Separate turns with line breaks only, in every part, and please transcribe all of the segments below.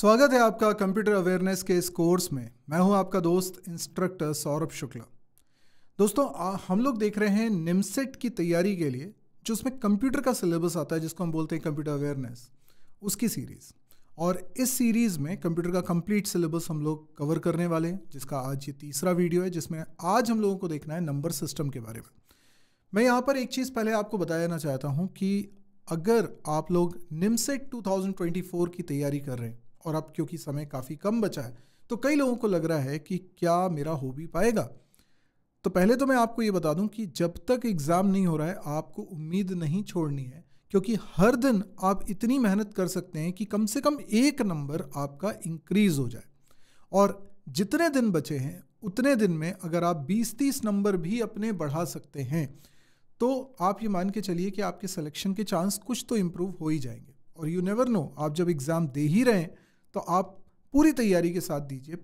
स्वागत है आपका कंप्यूटर अवेयरनेस के इस कोर्स में मैं हूं आपका दोस्त इंस्ट्रक्टर सौरभ शुक्ला दोस्तों हम लोग देख रहे हैं निमसेट की तैयारी के लिए जो उसमें कंप्यूटर का सिलेबस आता है जिसको हम बोलते हैं कंप्यूटर अवेयरनेस उसकी सीरीज़ और इस सीरीज़ में कंप्यूटर का कंप्लीट सिलेबस हम लोग कवर करने वाले हैं जिसका आज ये तीसरा वीडियो है जिसमें आज हम लोगों को देखना है नंबर सिस्टम के बारे में मैं यहाँ पर एक चीज़ पहले आपको बताना चाहता हूँ कि अगर आप लोग निमसेट 2024 की तैयारी कर रहे हैं और अब क्योंकि समय काफ़ी कम बचा है तो कई लोगों को लग रहा है कि क्या मेरा हो भी पाएगा तो पहले तो मैं आपको ये बता दूं कि जब तक एग्ज़ाम नहीं हो रहा है आपको उम्मीद नहीं छोड़नी है क्योंकि हर दिन आप इतनी मेहनत कर सकते हैं कि कम से कम एक नंबर आपका इंक्रीज़ हो जाए और जितने दिन बचे हैं उतने दिन में अगर आप 20-30 नंबर भी अपने बढ़ा सकते हैं तो आप ये मान के चलिए कि आपके सिलेक्शन के चांस कुछ तो इम्प्रूव हो ही जाएंगे और यू नेवर नो आप जब एग्ज़ाम दे ही रहे हैं तो आप पूरी तैयारी के साथ दीजिए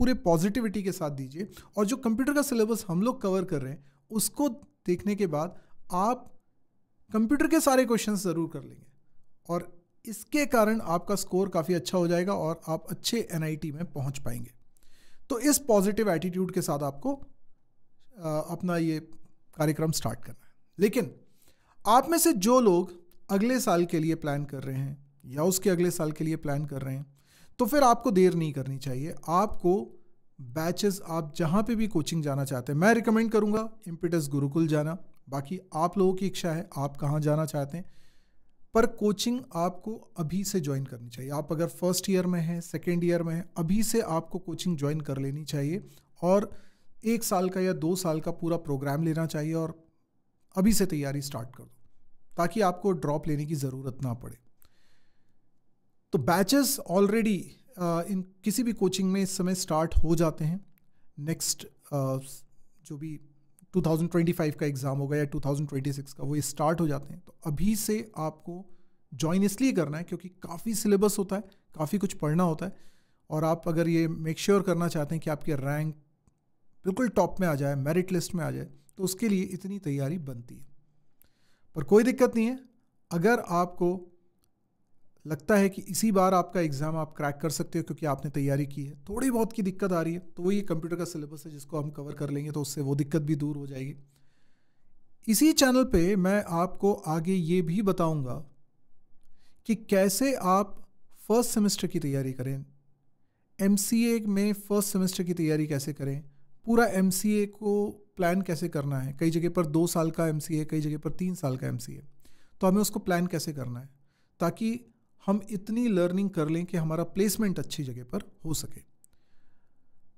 पूरे पॉजिटिविटी के साथ दीजिए और जो कंप्यूटर का सिलेबस हम लोग कवर कर रहे हैं उसको देखने के बाद आप कंप्यूटर के सारे क्वेश्चन ज़रूर कर लेंगे और इसके कारण आपका स्कोर काफ़ी अच्छा हो जाएगा और आप अच्छे एन में पहुंच पाएंगे तो इस पॉजिटिव एटीट्यूड के साथ आपको अपना ये कार्यक्रम स्टार्ट करना है लेकिन आप में से जो लोग अगले साल के लिए प्लान कर रहे हैं या उसके अगले साल के लिए प्लान कर रहे हैं तो फिर आपको देर नहीं करनी चाहिए आपको बैचेस आप जहाँ पे भी कोचिंग जाना चाहते हैं मैं रिकमेंड करूँगा इम्पिटस गुरुकुल जाना बाकी आप लोगों की इच्छा है आप कहाँ जाना चाहते हैं पर कोचिंग आपको अभी से ज्वाइन करनी चाहिए आप अगर फर्स्ट ईयर में हैं सेकेंड ईयर में हैं अभी से आपको कोचिंग ज्वाइन कर लेनी चाहिए और एक साल का या दो साल का पूरा प्रोग्राम लेना चाहिए और अभी से तैयारी स्टार्ट कर दो ताकि आपको ड्रॉप लेने की ज़रूरत ना पड़े तो बैचेस ऑलरेडी इन किसी भी कोचिंग में इस समय स्टार्ट हो जाते हैं नेक्स्ट uh, जो भी 2025 का एग्ज़ाम होगा या 2026 का वो स्टार्ट हो जाते हैं तो अभी से आपको ज्वाइन इसलिए करना है क्योंकि काफ़ी सिलेबस होता है काफ़ी कुछ पढ़ना होता है और आप अगर ये मेक श्योर sure करना चाहते हैं कि आपके रैंक बिल्कुल टॉप में आ जाए मेरिट लिस्ट में आ जाए तो उसके लिए इतनी तैयारी बनती है पर कोई दिक्कत नहीं है अगर आपको लगता है कि इसी बार आपका एग्ज़ाम आप क्रैक कर सकते हो क्योंकि आपने तैयारी की है थोड़ी बहुत की दिक्कत आ रही है तो वो ये कंप्यूटर का सिलेबस है जिसको हम कवर कर लेंगे तो उससे वो दिक्कत भी दूर हो जाएगी इसी चैनल पे मैं आपको आगे ये भी बताऊंगा कि कैसे आप फर्स्ट सेमेस्टर की तैयारी करें एम में फ़र्स्ट सेमेस्टर की तैयारी कैसे करें पूरा एम को प्लान कैसे करना है कई जगह पर दो साल का एम कई जगह पर तीन साल का एम तो हमें उसको प्लान कैसे करना है ताकि हम इतनी लर्निंग कर लें कि हमारा प्लेसमेंट अच्छी जगह पर हो सके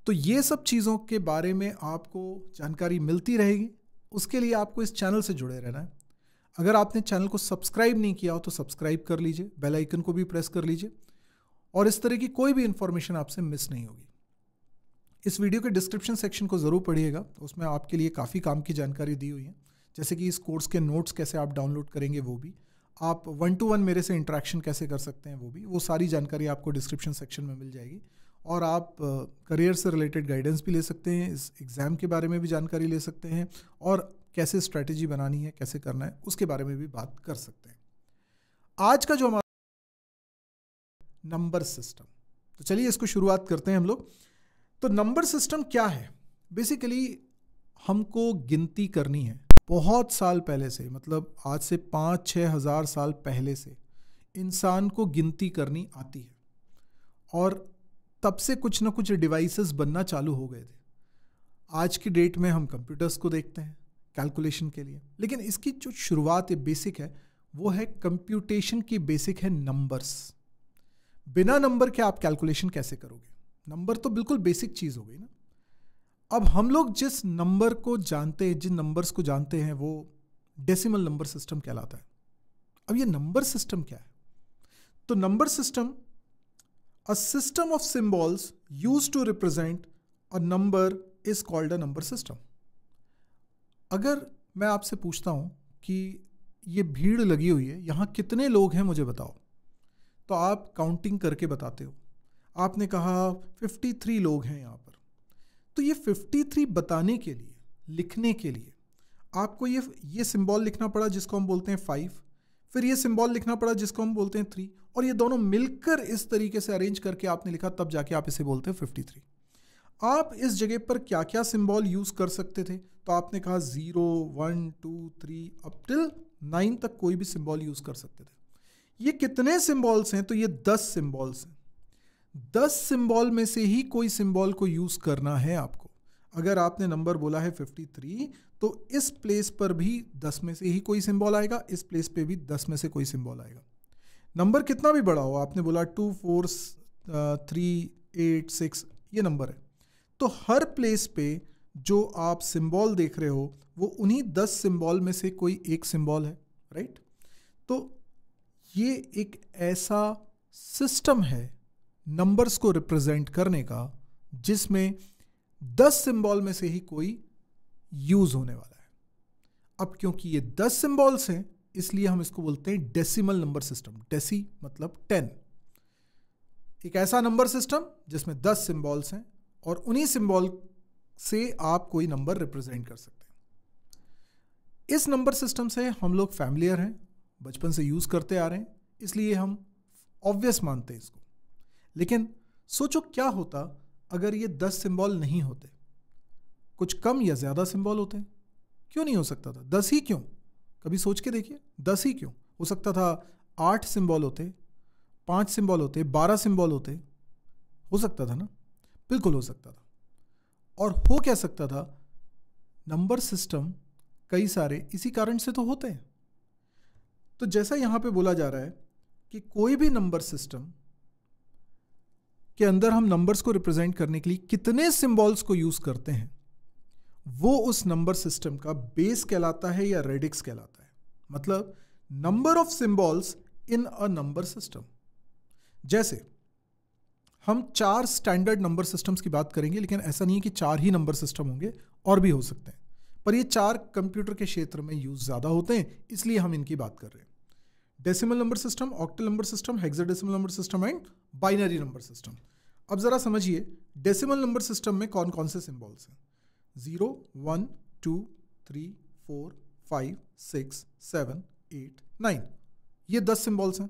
तो ये सब चीज़ों के बारे में आपको जानकारी मिलती रहेगी उसके लिए आपको इस चैनल से जुड़े रहना है अगर आपने चैनल को सब्सक्राइब नहीं किया हो तो सब्सक्राइब कर लीजिए बेल आइकन को भी प्रेस कर लीजिए और इस तरह की कोई भी इन्फॉर्मेशन आपसे मिस नहीं होगी इस वीडियो के डिस्क्रिप्शन सेक्शन को ज़रूर पढ़िएगा उसमें आपके लिए काफ़ी काम की जानकारी दी हुई है जैसे कि इस कोर्स के नोट्स कैसे आप डाउनलोड करेंगे वो भी आप वन टू वन मेरे से इंट्रैक्शन कैसे कर सकते हैं वो भी वो सारी जानकारी आपको डिस्क्रिप्शन सेक्शन में मिल जाएगी और आप करियर से रिलेटेड गाइडेंस भी ले सकते हैं इस एग्ज़ाम के बारे में भी जानकारी ले सकते हैं और कैसे स्ट्रैटेजी बनानी है कैसे करना है उसके बारे में भी बात कर सकते हैं आज का जो हमारा नंबर सिस्टम तो चलिए इसको शुरुआत करते हैं हम लोग तो नंबर सिस्टम क्या है बेसिकली हमको गिनती करनी है बहुत साल पहले से मतलब आज से पाँच छः हज़ार साल पहले से इंसान को गिनती करनी आती है और तब से कुछ ना कुछ डिवाइसेस बनना चालू हो गए थे आज की डेट में हम कंप्यूटर्स को देखते हैं कैलकुलेशन के लिए लेकिन इसकी जो शुरुआत बेसिक है वो है कंप्यूटेशन की बेसिक है नंबर्स बिना नंबर के आप कैलकुलेशन कैसे करोगे नंबर तो बिल्कुल बेसिक चीज़ हो गई ना अब हम लोग जिस नंबर को जानते हैं जिन नंबर्स को जानते हैं वो डेसिमल नंबर सिस्टम कहलाता है अब ये नंबर सिस्टम क्या है तो number system a system of symbols use to represent a number is called a number system अगर मैं आपसे पूछता हूँ कि ये भीड़ लगी हुई है यहाँ कितने लोग हैं मुझे बताओ तो आप काउंटिंग करके बताते हो आपने कहा 53 लोग हैं यहाँ पर तो ये 53 बताने के लिए लिखने के लिए आपको ये ये सिम्बॉल लिखना पड़ा जिसको हम बोलते हैं फाइव फिर ये सिम्बॉल लिखना पड़ा जिसको हम बोलते हैं थ्री और ये दोनों मिलकर इस तरीके से अरेंज करके आपने लिखा तब जाके आप इसे बोलते हैं फिफ्टी थ्री आप इस जगह पर क्या क्या सिम्बॉल यूज़ कर सकते थे तो आपने कहा zero one two three up till nine तक कोई भी सिम्बॉल यूज़ कर सकते थे ये कितने सिम्बॉल्स हैं तो ये दस सिम्बॉल्स हैं दस सिंबल में से ही कोई सिंबल को यूज करना है आपको अगर आपने नंबर बोला है 53 तो इस प्लेस पर भी 10 में से ही कोई सिंबल आएगा इस प्लेस पे भी 10 में से कोई सिंबल आएगा नंबर कितना भी बड़ा हो आपने बोला two four three eight six ये नंबर है तो हर प्लेस पे जो आप सिंबल देख रहे हो वो उन्हीं दस सिंबल में से कोई एक सिंबल है राइट तो ये एक ऐसा सिस्टम है नंबर्स को रिप्रेजेंट करने का जिसमें दस सिंबल में से ही कोई यूज होने वाला है अब क्योंकि ये दस सिंबल्स हैं इसलिए हम इसको बोलते हैं डेसिमल नंबर सिस्टम डेसी मतलब टेन एक ऐसा नंबर सिस्टम जिसमें दस सिंबल्स हैं और उन्हीं सिंबल से आप कोई नंबर रिप्रेजेंट कर सकते हैं इस नंबर सिस्टम से हम लोग फैमिलियर हैं बचपन से यूज़ करते आ रहे हैं इसलिए हम ऑब्वियस मानते हैं इसको लेकिन सोचो क्या होता अगर ये दस सिंबल नहीं होते कुछ कम या ज़्यादा सिंबल होते क्यों नहीं हो सकता था दस ही क्यों कभी सोच के देखिए दस ही क्यों हो सकता था आठ सिंबल होते पाँच सिंबल होते बारह सिंबल होते हो सकता था ना बिल्कुल हो सकता था और हो क्या सकता था नंबर सिस्टम कई सारे इसी कारण से तो होते हैं तो जैसा यहाँ पे बोला जा रहा है कि कोई भी नंबर सिस्टम के अंदर हम नंबर्स को रिप्रेजेंट करने के लिए कितने सिंबल्स को यूज़ करते हैं वो उस नंबर सिस्टम का बेस कहलाता है या रेडिक्स कहलाता है मतलब number of symbols in a number system जैसे हम चार स्टैंडर्ड नंबर सिस्टम्स की बात करेंगे लेकिन ऐसा नहीं है कि चार ही नंबर सिस्टम होंगे और भी हो सकते हैं पर ये चार कंप्यूटर के क्षेत्र में यूज़ ज़्यादा होते हैं इसलिए हम इनकी बात कर रहे हैं decimal number system octal number system hexadecimal number system and binary number system अब ज़रा समझिए डेसिमल नंबर सिस्टम में कौन कौन से सिम्बॉल्स हैं zero one two three four five six seven eight nine ये दस सिम्बॉल्स हैं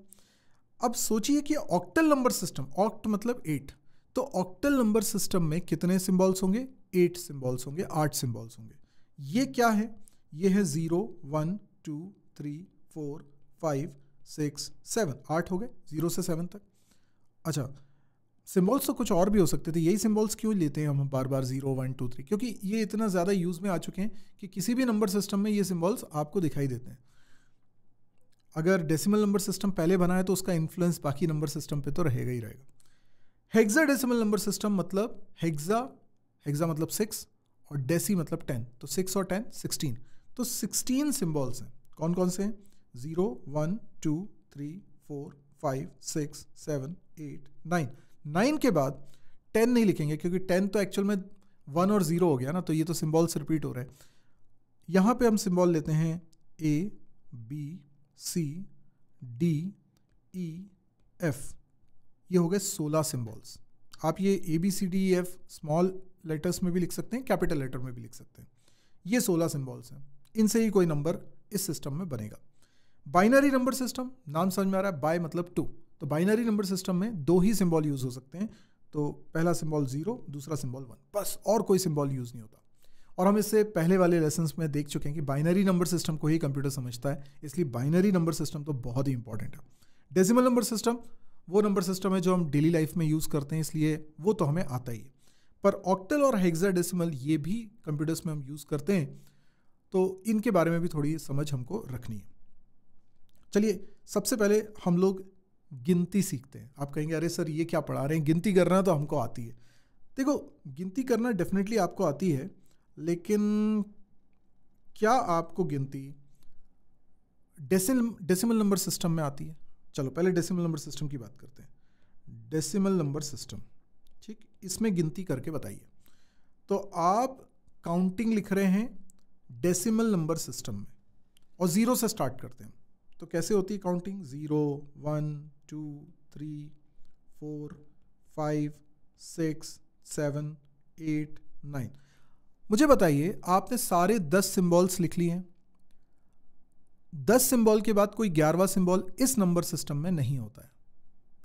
अब सोचिए कि ऑक्टल नंबर सिस्टम ऑक्ट मतलब एट तो ऑक्टल नंबर सिस्टम में कितने सिम्बॉल्स होंगे एट सिम्बॉल्स होंगे आठ सिम्बॉल्स होंगे ये क्या है ये है zero one two three four five six seven आठ हो गए ज़ीरो से सेवन तक अच्छा सिम्बॉल्स तो कुछ और भी हो सकते थे यही सिंबल्स क्यों लेते हैं हम बार बार जीरो वन टू थ्री क्योंकि ये इतना ज़्यादा यूज़ में आ चुके हैं कि किसी भी नंबर सिस्टम में ये सिम्बॉल्स आपको दिखाई देते हैं अगर डेसिमल नंबर सिस्टम पहले बना है तो उसका इन्फ्लुएंस बाकी नंबर सिस्टम पे तो रहेगा ही रहेगा हेग्जा डेसिमल नंबर सिस्टम मतलब हेग्जा हेग्जा मतलब सिक्स और डेसी मतलब टेन तो सिक्स और टेन सिक्सटीन तो सिक्सटीन सिम्बॉल्स हैं कौन कौन से हैं zero one two three four five six seven eight nine nine के बाद टेन नहीं लिखेंगे क्योंकि टेन तो एक्चुअल में वन और ज़ीरो हो गया ना तो ये तो सिम्बॉल्स रिपीट हो रहे हैं यहाँ पे हम सिम्बॉल लेते हैं A B C D E F ये हो गए सोलह सिम्बॉल्स आप ये A B C D E F small letters में भी लिख सकते हैं कैपिटल लेटर में भी लिख सकते हैं ये सोलह सिम्बॉल्स हैं इनसे ही कोई नंबर इस सिस्टम में बनेगा बाइनरी नंबर सिस्टम नाम समझ में आ रहा है बाय मतलब टू तो बाइनरी नंबर सिस्टम में दो ही सिंबल यूज़ हो सकते हैं तो पहला सिंबल ज़ीरो दूसरा सिंबल वन बस और कोई सिंबल यूज़ नहीं होता और हम इससे पहले वाले लेसन में देख चुके हैं कि बाइनरी नंबर सिस्टम को ही कंप्यूटर समझता है इसलिए बाइनरी नंबर सिस्टम तो बहुत ही इंपॉर्टेंट है डेसिमल नंबर सिस्टम वो नंबर सिस्टम है जो हम डेली लाइफ में यूज़ करते हैं इसलिए वो तो हमें आता ही है पर ऑक्टल और डेसिमल ये भी कंप्यूटर्स में हम यूज़ करते हैं तो इनके बारे में भी थोड़ी समझ हमको रखनी है चलिए सबसे पहले हम लोग गिनती सीखते हैं आप कहेंगे अरे सर ये क्या पढ़ा रहे हैं गिनती करना तो हमको आती है देखो गिनती करना डेफिनेटली आपको आती है लेकिन क्या आपको गिनती डेसिमल नंबर सिस्टम में आती है चलो पहले डेसिमल नंबर सिस्टम की बात करते हैं डेसिमल नंबर सिस्टम ठीक इसमें गिनती करके बताइए तो आप काउंटिंग लिख रहे हैं डेसिमल नंबर सिस्टम में और ज़ीरो से स्टार्ट करते हैं तो कैसे होती है counting zero one two three four five six seven eight nine मुझे बताइए आपने सारे दस सिंबल्स लिख लिए हैं दस सिंबल के बाद कोई ग्यारहवा सिंबल इस नंबर सिस्टम में नहीं होता है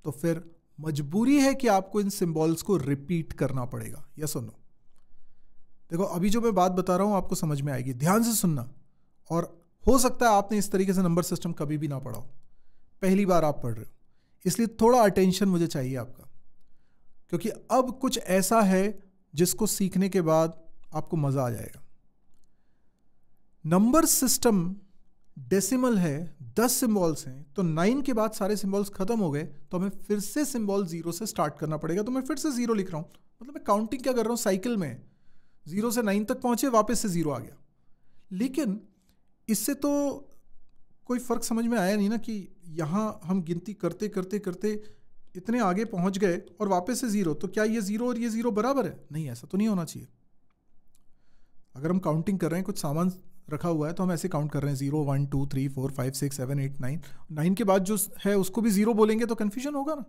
तो फिर मजबूरी है कि आपको इन सिंबल्स को रिपीट करना पड़ेगा यस और नो देखो अभी जो मैं बात बता रहा हूं आपको समझ में आएगी ध्यान से सुनना और हो सकता है आपने इस तरीके से नंबर सिस्टम कभी भी ना पढ़ा पहली बार आप पढ़ रहे हो इसलिए थोड़ा अटेंशन मुझे चाहिए आपका क्योंकि अब कुछ ऐसा है जिसको सीखने के बाद आपको मज़ा आ जाएगा नंबर सिस्टम डेसिमल है दस सिंबल्स हैं तो नाइन के बाद सारे सिम्बॉल्स खत्म हो गए तो हमें फिर से सिम्बॉल जीरो से स्टार्ट करना पड़ेगा तो मैं फिर से जीरो लिख रहा हूं मतलब मैं काउंटिंग क्या कर रहा हूँ साइकिल में जीरो से नाइन तक पहुंचे वापस से जीरो आ गया लेकिन इससे तो कोई फ़र्क समझ में आया नहीं ना कि यहाँ हम गिनती करते करते करते इतने आगे पहुँच गए और वापस से ज़ीरो तो क्या ये ज़ीरो और ये ज़ीरो बराबर है नहीं ऐसा तो नहीं होना चाहिए अगर हम काउंटिंग कर रहे हैं कुछ सामान रखा हुआ है तो हम ऐसे काउंट कर रहे हैं zero one two three four five six seven eight nine nine के बाद जो है उसको भी ज़ीरो बोलेंगे तो कन्फ्यूजन होगा ना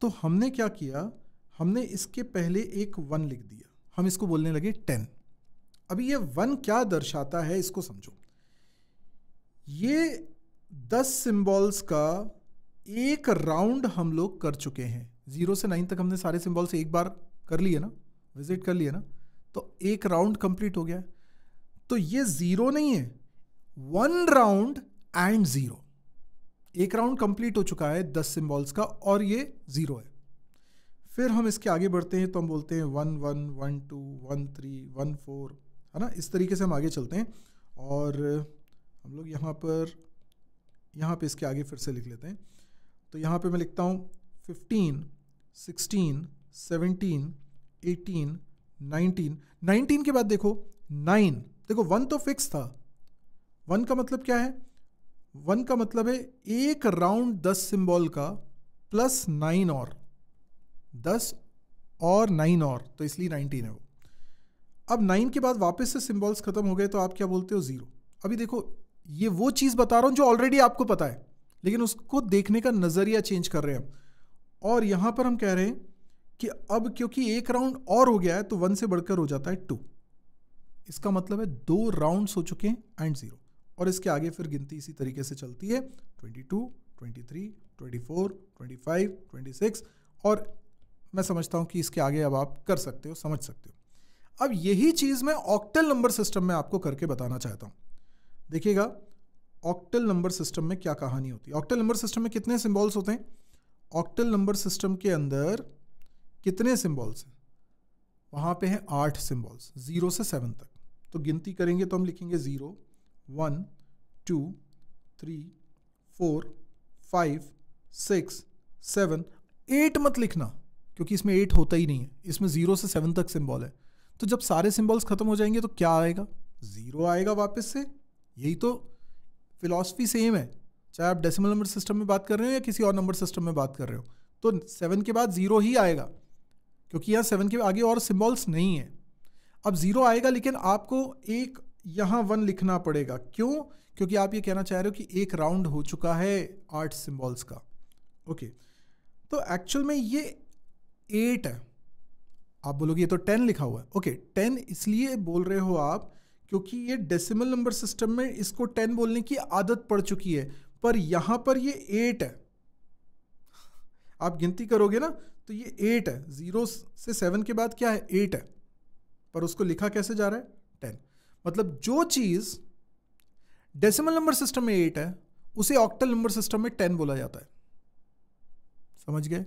तो हमने क्या किया हमने इसके पहले एक वन लिख दिया हम इसको बोलने लगे टेन अभी ये वन क्या दर्शाता है इसको समझो ये दस सिंबल्स का एक राउंड हम लोग कर चुके हैं ज़ीरो से नाइन तक हमने सारे सिंबल्स एक बार कर लिए ना विजिट कर लिए ना तो एक राउंड कंप्लीट हो गया तो ये ज़ीरो नहीं है वन राउंड एंड ज़ीरो एक राउंड कंप्लीट हो चुका है दस सिंबल्स का और ये ज़ीरो है फिर हम इसके आगे बढ़ते हैं तो हम बोलते हैं one one one two one three one four है ना इस तरीके से हम आगे चलते हैं और हम लोग यहाँ पर यहाँ पे इसके आगे फिर से लिख लेते हैं तो यहाँ पे मैं लिखता हूँ fifteen sixteen seventeen eighteen nineteen nineteen के बाद देखो नाइन देखो वन तो फिक्स था वन का मतलब क्या है वन का मतलब है एक राउंड दस सिंबल का प्लस नाइन और दस और नाइन और तो इसलिए नाइनटीन है वो अब नाइन के बाद वापस से सिम्बॉल्स खत्म हो गए तो आप क्या बोलते हो ज़ीरो अभी देखो ये वो चीज़ बता रहा हूँ जो ऑलरेडी आपको पता है लेकिन उसको देखने का नज़रिया चेंज कर रहे हैं हम और यहाँ पर हम कह रहे हैं कि अब क्योंकि एक राउंड और हो गया है तो वन से बढ़कर हो जाता है टू इसका मतलब है दो राउंड्स हो चुके हैं एंड ज़ीरो और इसके आगे फिर गिनती इसी तरीके से चलती है twenty two twenty three twenty four twenty five twenty six और मैं समझता हूँ कि इसके आगे अब आप कर सकते हो समझ सकते हो अब यही चीज़ मैं ऑक्टल नंबर सिस्टम में आपको करके बताना चाहता हूं देखिएगा ऑक्टल नंबर सिस्टम में क्या कहानी होती है ऑक्टल नंबर सिस्टम में कितने सिम्बॉल्स होते हैं ऑक्टल नंबर सिस्टम के अंदर कितने सिंबल्स हैं वहां पे हैं आठ सिंबल्स ज़ीरो से सेवन तक तो गिनती करेंगे तो हम लिखेंगे zero one two three four five six seven eight मत लिखना क्योंकि इसमें एट होता ही नहीं है इसमें ज़ीरो से सेवन तक सिंबल है तो जब सारे सिंबल्स ख़त्म हो जाएंगे तो क्या आएगा ज़ीरो आएगा वापस से यही तो फिलॉसफी सेम है चाहे आप डेसिमल नंबर सिस्टम में बात कर रहे हो या किसी और नंबर सिस्टम में बात कर रहे हो तो सेवन के बाद ज़ीरो ही आएगा क्योंकि यहाँ सेवन के आगे और सिम्बॉल्स नहीं है अब ज़ीरो आएगा लेकिन आपको एक यहाँ वन लिखना पड़ेगा क्यों क्योंकि आप ये कहना चाह रहे हो कि एक राउंड हो चुका है आठ सिम्बॉल्स का ओके तो एक्चुअल में ये एट है आप बोलोगे ये तो टेन लिखा हुआ है ओके टेन इसलिए बोल रहे हो आप क्योंकि ये डेसिमल नंबर सिस्टम में इसको टेन बोलने की आदत पड़ चुकी है पर यहां पर ये एट है आप गिनती करोगे ना तो ये एट है ज़ीरो से सेवन के बाद क्या है एट है पर उसको लिखा कैसे जा रहा है टेन मतलब जो चीज़ डेसिमल नंबर सिस्टम में एट है उसे ऑक्टल नंबर सिस्टम में टेन बोला जाता है समझ गए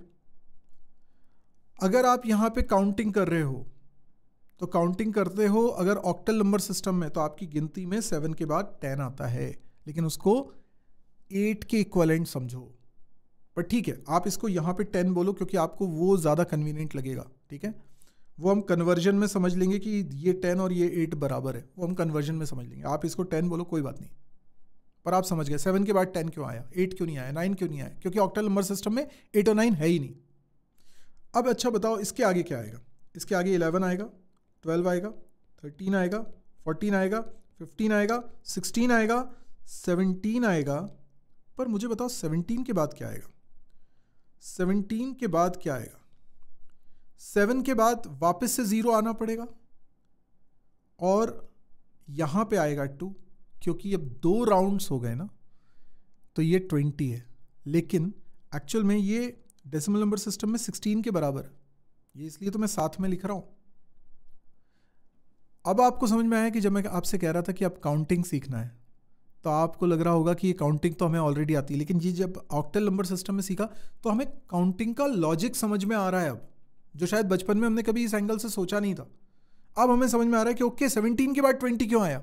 अगर आप यहाँ पे काउंटिंग कर रहे हो तो काउंटिंग करते हो अगर ऑक्टल नंबर सिस्टम में तो आपकी गिनती में सेवन के बाद टेन आता है लेकिन उसको एट के इक्वलेंट समझो पर ठीक है आप इसको यहाँ पे टेन बोलो क्योंकि आपको वो ज़्यादा कन्वीनियंट लगेगा ठीक है वो हम कन्वर्जन में समझ लेंगे कि ये टेन और ये एट बराबर है वो हम कन्वर्जन में समझ लेंगे आप इसको टेन बोलो कोई बात नहीं पर आप समझ गए सेवन के बाद टेन क्यों आया एट क्यों नहीं आया नाइन क्यों नहीं आया क्योंकि ऑक्टल नंबर सिस्टम में एट और नाइन है ही नहीं अब अच्छा बताओ इसके आगे क्या आएगा इसके आगे इलेवन आएगा ट्वेल्व आएगा थर्टीन आएगा फोर्टीन आएगा फिफ्टीन आएगा सिक्सटीन आएगा सेवनटीन आएगा पर मुझे बताओ सेवनटीन के बाद क्या आएगा सेवनटीन के बाद क्या आएगा सेवन के बाद वापस से ज़ीरो आना पड़ेगा और यहाँ पे आएगा टू क्योंकि अब दो राउंड्स हो गए ना तो ये ट्वेंटी है लेकिन एक्चुअल में ये डेसिमल नंबर सिस्टम में सिक्सटीन के बराबर ये इसलिए तो मैं साथ में लिख रहा हूँ अब आपको समझ में आया कि जब मैं आपसे कह रहा था कि आप काउंटिंग सीखना है तो आपको लग रहा होगा कि ये काउंटिंग तो हमें ऑलरेडी आती है लेकिन ये जब ऑक्टल नंबर सिस्टम में सीखा तो हमें काउंटिंग का लॉजिक समझ में आ रहा है अब जो शायद बचपन में हमने कभी इस एंगल से सोचा नहीं था अब हमें समझ में आ रहा है कि ओके सेवनटीन के बाद ट्वेंटी क्यों आया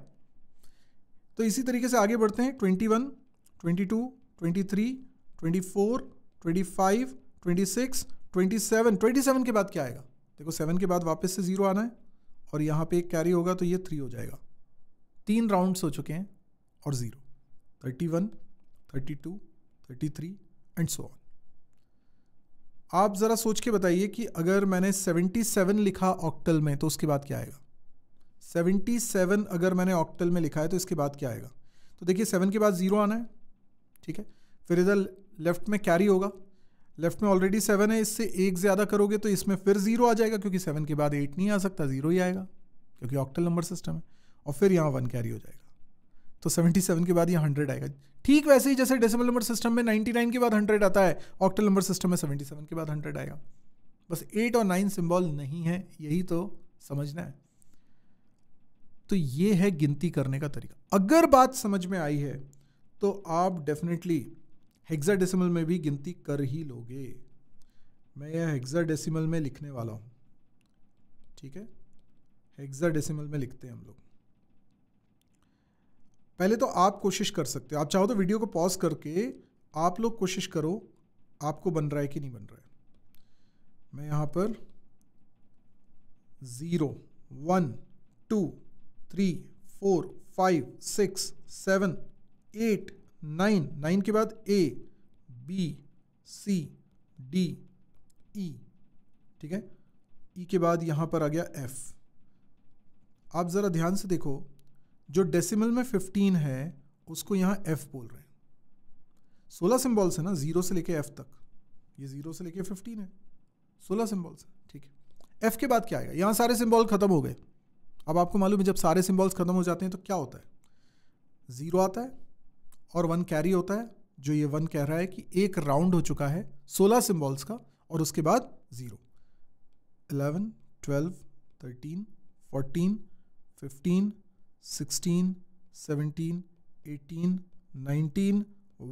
तो इसी तरीके से आगे बढ़ते हैं twenty one twenty two twenty three twenty four twenty five twenty six twenty seven twenty seven के बाद क्या आएगा देखो सेवन के बाद वापस से ज़ीरो आना है और यहाँ पे एक कैरी होगा तो ये थ्री हो जाएगा तीन राउंड्स हो चुके हैं और zero thirty one thirty two thirty three and so on आप ज़रा सोच के बताइए कि अगर मैंने सेवेंटी सेवन लिखा ऑक्टल में तो उसके बाद क्या आएगा सेवेंटी सेवन अगर मैंने ऑक्टल में लिखा है तो इसके बाद क्या आएगा तो देखिए सेवन के बाद ज़ीरो आना है ठीक है फिर इधर लेफ्ट में कैरी होगा लेफ्ट में ऑलरेडी सेवन है इससे एक ज़्यादा करोगे तो इसमें फिर ज़ीरो आ जाएगा क्योंकि सेवन के बाद एट नहीं आ सकता ज़ीरो ही आएगा क्योंकि ऑक्टल नंबर सिस्टम है और फिर यहाँ वन कैरी हो जाएगा तो सेवेंटी सेवन के बाद यहाँ हंड्रेड आएगा ठीक वैसे ही जैसे डेसिमल नंबर सिस्टम में नाइन्टी नाइन के बाद हंड्रेड आता है ऑक्टल नंबर सिस्टम में सेवेंटी सेवन के बाद हंड्रेड आएगा बस एट और नाइन सिम्बॉल नहीं है यही तो समझना है तो ये है गिनती करने का तरीका अगर बात समझ में आई है तो आप डेफिनेटली हेक्साडेसिमल में भी गिनती कर ही लोगे मैं यह हेक्साडेसिमल में लिखने वाला हूँ ठीक है हेक्साडेसिमल में लिखते हैं हम लोग पहले तो आप कोशिश कर सकते हो आप चाहो तो वीडियो को पॉज करके आप लोग कोशिश करो आपको बन रहा है कि नहीं बन रहा है मैं यहाँ पर zero one two three four five six seven eight nine nine के बाद ए बी सी डी ई ठीक है ई e के बाद यहाँ पर आ गया एफ आप ज़रा ध्यान से देखो जो डेसिमल में फिफ्टीन है उसको यहाँ एफ बोल रहे हैं सोलह सिम्बॉल्स है ना ज़ीरो से लेके एफ तक ये ज़ीरो से लेके फिफ्टीन है सोलह सिम्बॉल्स ठीक है एफ के बाद क्या आएगा यहाँ सारे सिम्बॉल ख़त्म हो गए अब आपको मालूम है जब सारे सिम्बॉल्स ख़त्म हो जाते हैं तो क्या होता है ज़ीरो आता है और वन कैरी होता है जो ये वन कह रहा है कि एक राउंड हो चुका है सोलह सिम्बॉल्स का और उसके बाद zero eleven twelve thirteen fourteen fifteen sixteen seventeen eighteen nineteen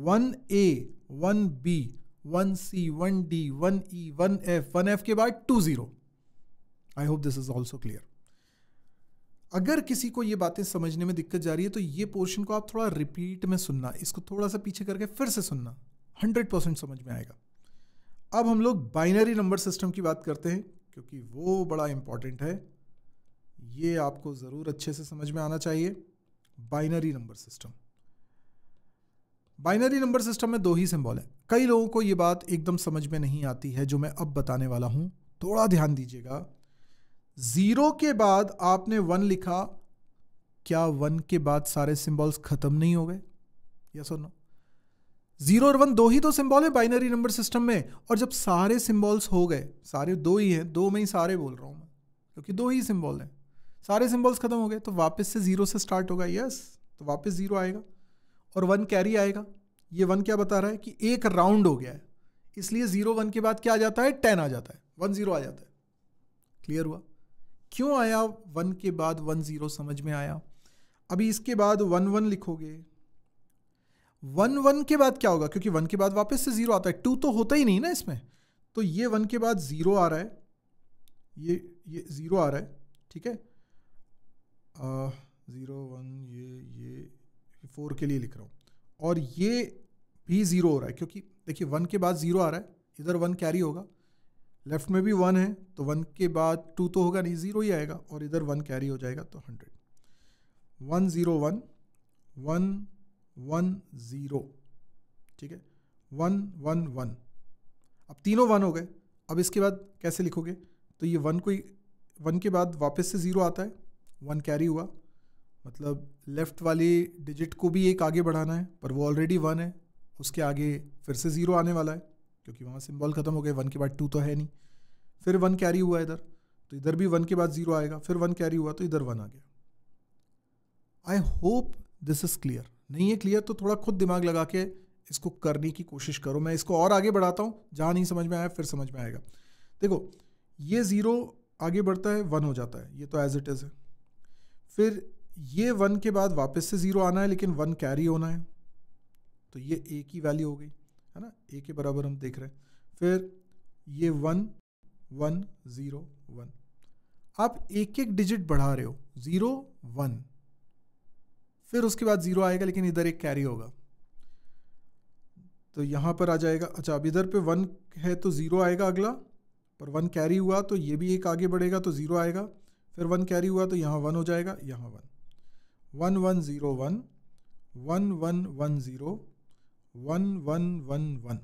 one A one B one C one D one E one F one F के बाद two zero I hope this is also clear अगर किसी को ये बातें समझने में दिक्कत जा रही है तो ये पोर्शन को आप थोड़ा रिपीट में सुनना इसको थोड़ा सा पीछे करके फिर से सुनना हंड्रेड परसेंट समझ में आएगा अब हम लोग बाइनरी नंबर सिस्टम की बात करते हैं क्योंकि वो बड़ा इंपॉर्टेंट है ये आपको ज़रूर अच्छे से समझ में आना चाहिए binary number system binary number system में दो ही सिंबल है कई लोगों को ये बात एकदम समझ में नहीं आती है जो मैं अब बताने वाला हूँ थोड़ा ध्यान दीजिएगा ज़ीरो के बाद आपने वन लिखा क्या वन के बाद सारे सिंबल्स ख़त्म नहीं हो गए यस और नो जीरो और वन दो ही तो सिंबल है बाइनरी नंबर सिस्टम में और जब सारे सिंबल्स हो गए सारे दो ही हैं दो में ही सारे बोल रहा हूं मैं क्योंकि दो ही सिंबल हैं सारे सिंबल्स खत्म हो गए तो वापस से जीरो से स्टार्ट होगा यस तो वापस जीरो आएगा और वन कैरी आएगा ये वन क्या बता रहा है कि एक राउंड हो गया है इसलिए जीरो वन के बाद क्या आ जाता है टेन आ जाता है वन जीरो आ जाता है क्लियर हुआ क्यों आया वन के बाद वन ज़ीरो समझ में आया अभी इसके बाद वन वन लिखोगे वन वन के बाद क्या होगा क्योंकि वन के बाद वापस से ज़ीरो आता है टू तो होता ही नहीं ना इसमें तो ये वन के बाद ज़ीरो आ रहा है ये ये ज़ीरो आ रहा है ठीक है ज़ीरो वन ये ये फोर के लिए लिख रहा हूँ और ये भी ज़ीरो हो रहा है क्योंकि देखिए वन के बाद ज़ीरो आ रहा है इधर वन कैरी होगा लेफ्ट में भी वन है तो वन के बाद टू तो होगा नहीं ज़ीरो ही आएगा और इधर वन कैरी हो जाएगा तो hundred one zero one one one zero ठीक है वन वन वन अब तीनों वन हो गए अब इसके बाद कैसे लिखोगे तो ये वन को वन के बाद वापस से ज़ीरो आता है वन कैरी हुआ मतलब लेफ़्ट वाली डिजिट को भी एक आगे बढ़ाना है पर वो ऑलरेडी वन है उसके आगे फिर से ज़ीरो आने वाला है क्योंकि वहाँ सिम्बॉल ख़त्म हो गए वन के बाद टू तो है नहीं फिर वन कैरी हुआ इधर तो इधर भी वन के बाद ज़ीरो आएगा फिर वन कैरी हुआ तो इधर वन आ गया I hope this is clear नहीं है क्लियर तो थोड़ा खुद दिमाग लगा के इसको करने की कोशिश करो मैं इसको और आगे बढ़ाता हूँ जहाँ नहीं समझ में आया फिर समझ में आएगा देखो ये ज़ीरो आगे बढ़ता है वन हो जाता है ये तो एज इट इज़ है फिर ये वन के बाद वापस से ज़ीरो आना है लेकिन वन कैरी होना है तो ये ए की वैल्यू हो गई है ना ए के बराबर हम देख रहे हैं फिर ये वन वन ज़ीरो वन आप एक एक डिजिट बढ़ा रहे हो ज़ीरो वन फिर उसके बाद ज़ीरो आएगा लेकिन इधर एक कैरी होगा तो यहाँ पर आ जाएगा अच्छा अब इधर पे वन है तो ज़ीरो आएगा अगला पर वन कैरी हुआ तो ये भी एक आगे बढ़ेगा तो ज़ीरो आएगा फिर वन कैरी हुआ तो यहाँ वन हो जाएगा यहाँ one one one zero one one one one zero one one one one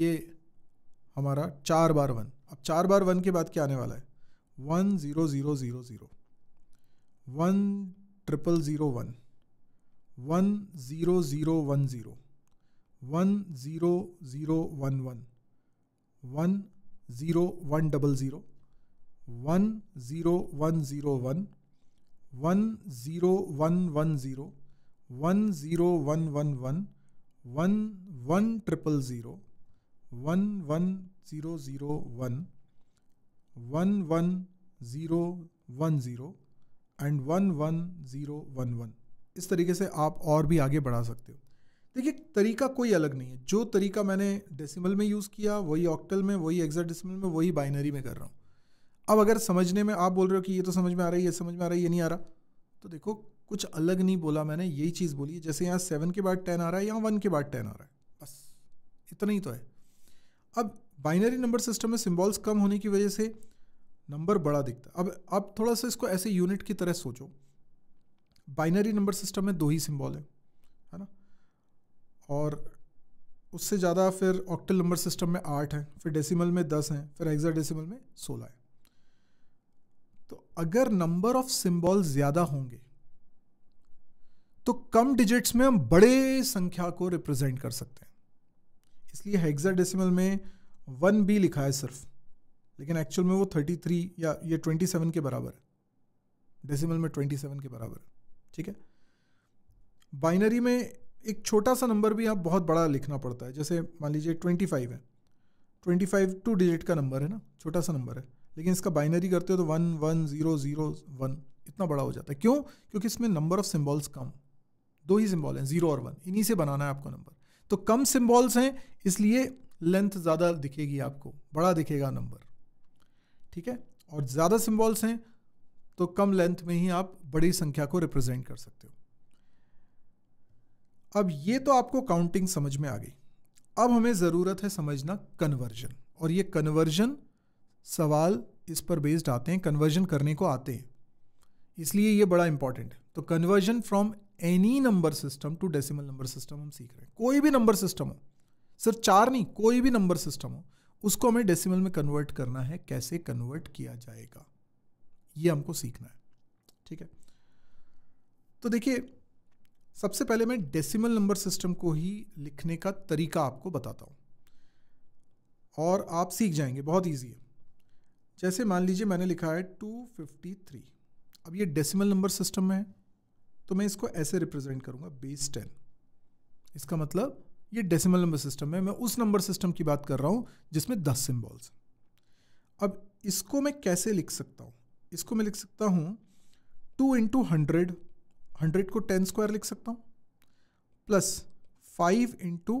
ये हमारा चार बार वन अब चार बार वन के बाद क्या आने वाला है one zero zero zero zero one triple zero one one zero zero one zero one zero zero one one one zero one double zero one zero one zero one one zero one one zero one zero one one one one one triple zero one one zero zero one one one zero one zero and one one zero one one इस तरीके से आप और भी आगे बढ़ा सकते हो देखिए तरीका कोई अलग नहीं है जो तरीका मैंने डेसिमल में यूज़ किया वही ऑक्टल में वही डेसिमल में वही बाइनरी में कर रहा हूँ अब अगर समझने में आप बोल रहे हो कि ये तो समझ में आ रहा है ये समझ में आ रहा है ये नहीं आ रहा तो देखो कुछ अलग नहीं बोला मैंने यही चीज़ बोली जैसे यहाँ सेवन के बाद टेन आ रहा है यहाँ वन के बाद टेन आ रहा है बस इतना ही तो है अब बाइनरी नंबर सिस्टम में सिम्बॉल्स कम होने की वजह से नंबर बड़ा दिखता है अब आप थोड़ा सा इसको ऐसे यूनिट की तरह सोचो बाइनरी नंबर सिस्टम में दो ही सिम्बॉल है है ना और उससे ज़्यादा फिर ऑक्टल नंबर सिस्टम में आठ है फिर डेसिमल में दस हैं फिर एग्जा डेसिमल में सोलह है तो अगर नंबर ऑफ सिम्बॉल ज़्यादा होंगे तो कम डिजिट्स में हम बड़े संख्या को रिप्रेजेंट कर सकते हैं इसलिए हेक्साडेसिमल में वन बी लिखा है सिर्फ लेकिन एक्चुअल में वो थर्टी थ्री या ये ट्वेंटी सेवन के बराबर है डेसिमल में ट्वेंटी सेवन के बराबर है ठीक है बाइनरी में एक छोटा सा नंबर भी आप बहुत बड़ा लिखना पड़ता है जैसे मान लीजिए ट्वेंटी फाइव है ट्वेंटी फाइव टू डिजिट का नंबर है ना छोटा सा नंबर है लेकिन इसका बाइनरी करते हो तो one one zero zero one इतना बड़ा हो जाता है क्यों क्योंकि इसमें नंबर ऑफ सिंबल्स कम दो ही सिम्बॉल हैं जीरो और वन इन्हीं से बनाना है आपको नंबर तो कम सिम्बॉल्स हैं इसलिए लेंथ ज़्यादा दिखेगी आपको बड़ा दिखेगा नंबर ठीक है और ज़्यादा सिम्बॉल्स हैं तो कम लेंथ में ही आप बड़ी संख्या को रिप्रेजेंट कर सकते हो अब ये तो आपको काउंटिंग समझ में आ गई अब हमें ज़रूरत है समझना कन्वर्जन और ये कन्वर्जन सवाल इस पर बेस्ड आते हैं कन्वर्जन करने को आते हैं इसलिए ये बड़ा इंपॉर्टेंट है तो conversion from any number system to decimal number system हम सीख रहे हैं कोई भी नंबर सिस्टम हो सिर्फ चार नहीं कोई भी नंबर सिस्टम हो उसको हमें डेसिमल में कन्वर्ट करना है कैसे कन्वर्ट किया जाएगा ये हमको सीखना है ठीक है तो देखिए सबसे पहले मैं डेसिमल नंबर सिस्टम को ही लिखने का तरीका आपको बताता हूँ और आप सीख जाएंगे बहुत ईजी है जैसे मान लीजिए मैंने लिखा है 253 अब ये डेसिमल नंबर सिस्टम में है तो मैं इसको ऐसे रिप्रेजेंट करूंगा बेस टेन इसका मतलब ये डेसिमल नंबर सिस्टम है मैं उस नंबर सिस्टम की बात कर रहा हूँ जिसमें दस सिम्बॉल्स अब इसको मैं कैसे लिख सकता हूँ इसको मैं लिख सकता हूँ टू इंटू हंड्रेड हंड्रेड को टेन स्क्वायर लिख सकता हूँ प्लस फाइव इंटू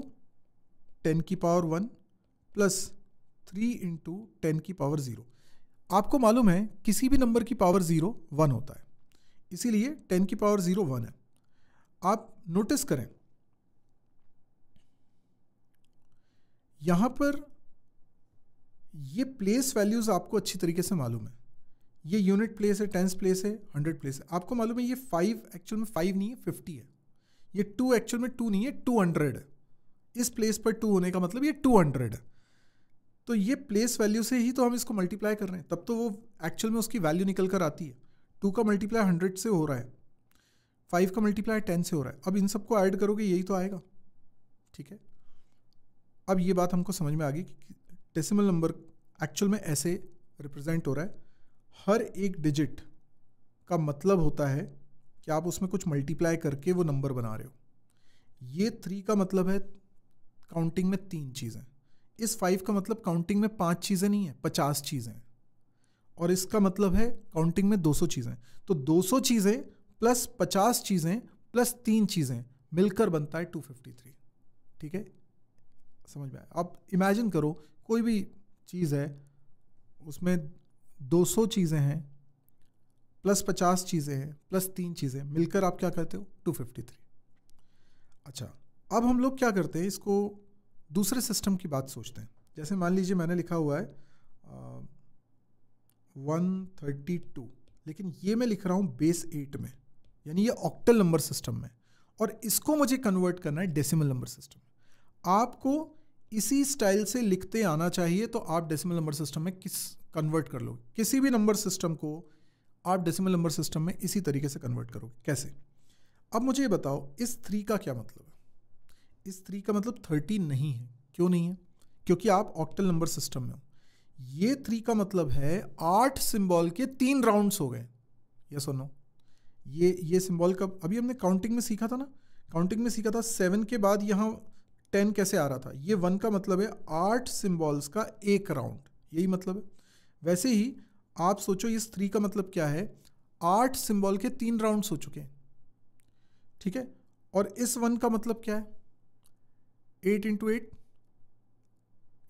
टेन की power one plus three into ten की पावर ज़ीरो आपको मालूम है किसी भी नंबर की पावर ज़ीरो वन होता है इसीलिए टेन की पावर ज़ीरो वन है आप नोटिस करें यहां पर ये प्लेस वैल्यूज़ आपको अच्छी तरीके से मालूम है ये यूनिट प्लेस है टेंस प्लेस है हंड्रेड प्लेस है आपको मालूम है ये फाइव एक्चुअल में फाइव नहीं है फिफ्टी है ये टू एक्चुअल में टू नहीं है टू हंड्रेड है इस प्लेस पर टू होने का मतलब ये टू हंड्रेड है तो ये प्लेस वैल्यू से ही तो हम इसको मल्टीप्लाई कर रहे हैं तब तो वो एक्चुअल में उसकी वैल्यू निकल कर आती है टू का मल्टीप्लाई हंड्रेड से हो रहा है फाइव का मल्टीप्लाई टेन से हो रहा है अब इन सबको ऐड करोगे यही तो आएगा ठीक है अब ये बात हमको समझ में आ गई कि डेसिमल नंबर एक्चुअल में ऐसे रिप्रेजेंट हो रहा है हर एक डिजिट का मतलब होता है कि आप उसमें कुछ मल्टीप्लाई करके वो नंबर बना रहे हो ये थ्री का मतलब है काउंटिंग में तीन चीज़ें इस फाइव का मतलब काउंटिंग में पांच चीज़ें नहीं है पचास चीज़ें और इसका मतलब है काउंटिंग में 200 चीज़ें तो 200 चीज़ें प्लस 50 चीज़ें प्लस तीन चीज़ें मिलकर बनता है 253 ठीक है समझ में आया अब इमेजिन करो कोई भी चीज़ है उसमें 200 चीज़ें हैं प्लस 50 चीज़ें हैं प्लस तीन चीज़ें मिलकर आप क्या करते हो 253 अच्छा अब हम लोग क्या करते हैं इसको दूसरे सिस्टम की बात सोचते हैं जैसे मान लीजिए मैंने लिखा हुआ है 132 लेकिन ये मैं लिख रहा हूँ बेस एट में यानी ये ऑक्टल नंबर सिस्टम में और इसको मुझे कन्वर्ट करना है डेसिमल नंबर सिस्टम आपको इसी स्टाइल से लिखते आना चाहिए तो आप डेसिमल नंबर सिस्टम में किस कन्वर्ट कर लोगे किसी भी नंबर सिस्टम को आप डेसिमल नंबर सिस्टम में इसी तरीके से कन्वर्ट करोगे कैसे अब मुझे ये बताओ इस थ्री का क्या मतलब है इस थ्री का मतलब थर्टी नहीं है क्यों नहीं है क्योंकि आप ऑक्टल नंबर सिस्टम में हो ये थ्री का मतलब है आठ सिंबल के तीन राउंड्स हो गए ये सुनो ये ये सिंबल का अभी हमने काउंटिंग में सीखा था ना काउंटिंग में सीखा था सेवन के बाद यहाँ टेन कैसे आ रहा था ये वन का मतलब है आठ सिंबल्स का एक राउंड यही मतलब है वैसे ही आप सोचो इस थ्री का मतलब क्या है आठ सिंबल के तीन राउंड हो चुके हैं ठीक है और इस वन का मतलब क्या है eight into eight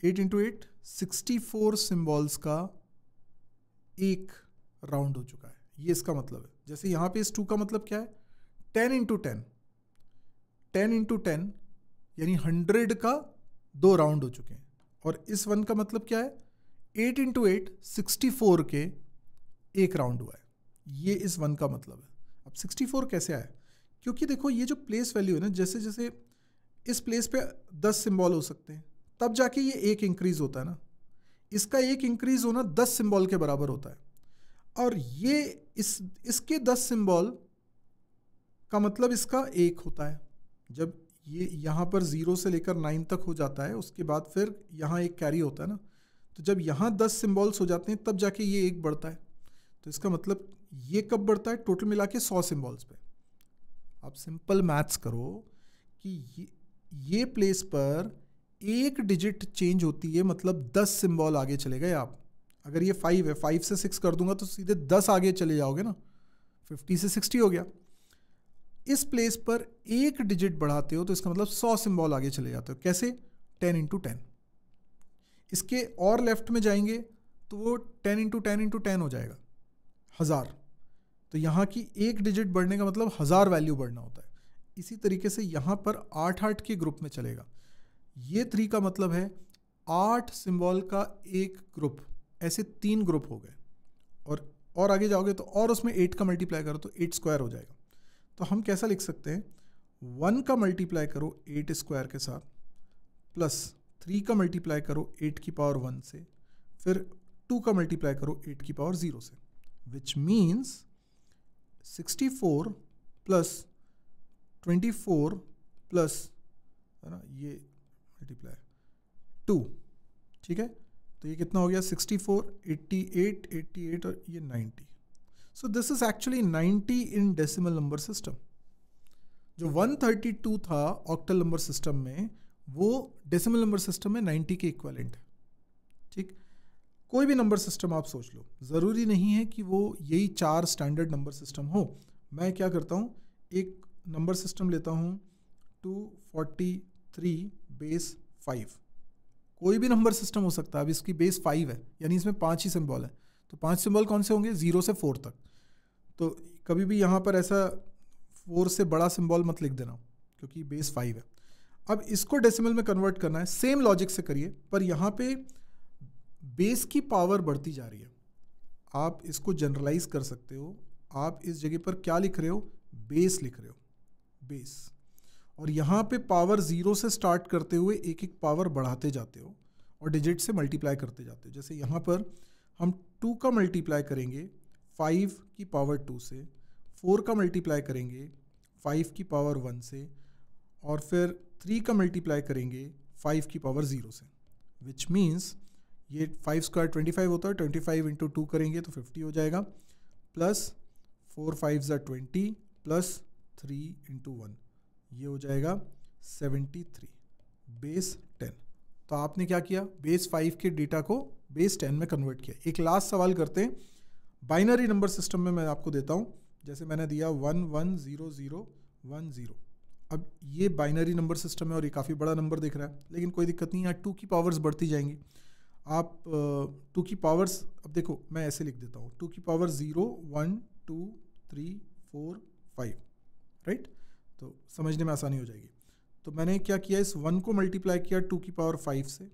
eight into eight 64 symbols का एक राउंड हो चुका है ये इसका मतलब है जैसे यहाँ पे इस टू का मतलब क्या है ten into ten ten into ten यानी हंड्रेड का दो राउंड हो चुके हैं और इस वन का मतलब क्या है eight into eight sixty four के एक राउंड हुआ है ये इस वन का मतलब है अब सिक्सटी फोर कैसे आया क्योंकि देखो ये जो प्लेस वैल्यू है ना जैसे जैसे इस प्लेस पे दस सिंबल हो सकते हैं तब जाके ये एक इंक्रीज़ होता है ना इसका एक इंक्रीज़ होना दस सिंबल के बराबर होता है और ये इस इसके दस सिंबल का मतलब इसका एक होता है जब ये यहाँ पर ज़ीरो से लेकर नाइन तक हो जाता है उसके बाद फिर यहाँ एक कैरी होता है ना तो जब यहाँ दस सिम्बॉल्स हो जाते हैं तब जाके ये एक बढ़ता है तो इसका मतलब ये कब बढ़ता है टोटल मिला के सौ सिम्बॉल्स पे आप सिंपल मैथ्स करो कि ये, ये प्लेस पर एक डिजिट चेंज होती है मतलब दस सिम्बॉल आगे चले गए आप अगर ये फाइव है फाइव से सिक्स कर दूंगा तो सीधे दस आगे चले जाओगे ना फिफ्टी से सिक्सटी हो गया इस प्लेस पर एक डिजिट बढ़ाते हो तो इसका मतलब सौ सिम्बॉल आगे चले जाते हो कैसे टेन इंटू टेन इसके और लेफ्ट में जाएंगे तो वो ten into ten into ten हो जाएगा हज़ार तो यहाँ की एक डिजिट बढ़ने का मतलब हज़ार वैल्यू बढ़ना होता है इसी तरीके से यहाँ पर आठ आठ के ग्रुप में चलेगा ये थ्री का मतलब है आठ सिंबल का एक ग्रुप ऐसे तीन ग्रुप हो गए और और आगे जाओगे तो और उसमें एट का मल्टीप्लाई करो तो एट स्क्वायर हो जाएगा तो हम कैसा लिख सकते हैं वन का मल्टीप्लाई करो एट स्क्वायर के साथ प्लस थ्री का मल्टीप्लाई करो एट की पावर वन से फिर टू का मल्टीप्लाई करो एट की पावर ज़ीरो से which means sixty four plus twenty four plus है ना ये मल्टीप्लाई टू ठीक है तो ये कितना हो गया 64, 88, 88 और ये 90. So this is actually 90 in decimal number system जो 132 था ऑक्टल नंबर सिस्टम में वो डेसिमल नंबर सिस्टम में 90 के इक्वलेंट है ठीक कोई भी नंबर सिस्टम आप सोच लो ज़रूरी नहीं है कि वो यही चार स्टैंडर्ड नंबर सिस्टम हो मैं क्या करता हूँ एक नंबर सिस्टम लेता हूँ two forty three base five कोई भी नंबर सिस्टम हो सकता है अब इसकी बेस फाइव है यानी इसमें पाँच ही सिंबल है तो पांच सिंबल कौन से होंगे ज़ीरो से फोर तक तो कभी भी यहाँ पर ऐसा फोर से बड़ा सिंबल मत लिख देना क्योंकि बेस फाइव है अब इसको डेसिमल में कन्वर्ट करना है सेम लॉजिक से करिए पर यहाँ पे बेस की पावर बढ़ती जा रही है आप इसको जनरलाइज कर सकते हो आप इस जगह पर क्या लिख रहे हो बेस लिख रहे हो बेस और यहाँ पे पावर ज़ीरो से स्टार्ट करते हुए एक एक पावर बढ़ाते जाते हो और डिजिट से मल्टीप्लाई करते जाते हो जैसे यहाँ पर हम टू का मल्टीप्लाई करेंगे फाइव की पावर टू से फोर का मल्टीप्लाई करेंगे फाइव की पावर वन से और फिर थ्री का मल्टीप्लाई करेंगे फाइव की पावर ज़ीरो से विच मीन्स ये फाइव स्क्वायर ट्वेंटी फाइव होता है ट्वेंटी फाइव इंटू टू करेंगे तो फिफ्टी हो जाएगा प्लस फोर फाइव ज़ा twenty plus three into one ये हो जाएगा 73 बेस 10 तो आपने क्या किया बेस 5 के डेटा को बेस 10 में कन्वर्ट किया एक लास्ट सवाल करते हैं बाइनरी नंबर सिस्टम में मैं आपको देता हूँ जैसे मैंने दिया one one zero zero one zero अब ये बाइनरी नंबर सिस्टम है और ये काफ़ी बड़ा नंबर दिख रहा है लेकिन कोई दिक्कत नहीं है टू की पावर्स बढ़ती जाएंगी आप टू की पावर्स अब देखो मैं ऐसे लिख देता हूँ टू की power zero one two three four five right तो समझने में आसानी हो जाएगी तो मैंने क्या किया इस वन को मल्टीप्लाई किया टू की पावर फाइव से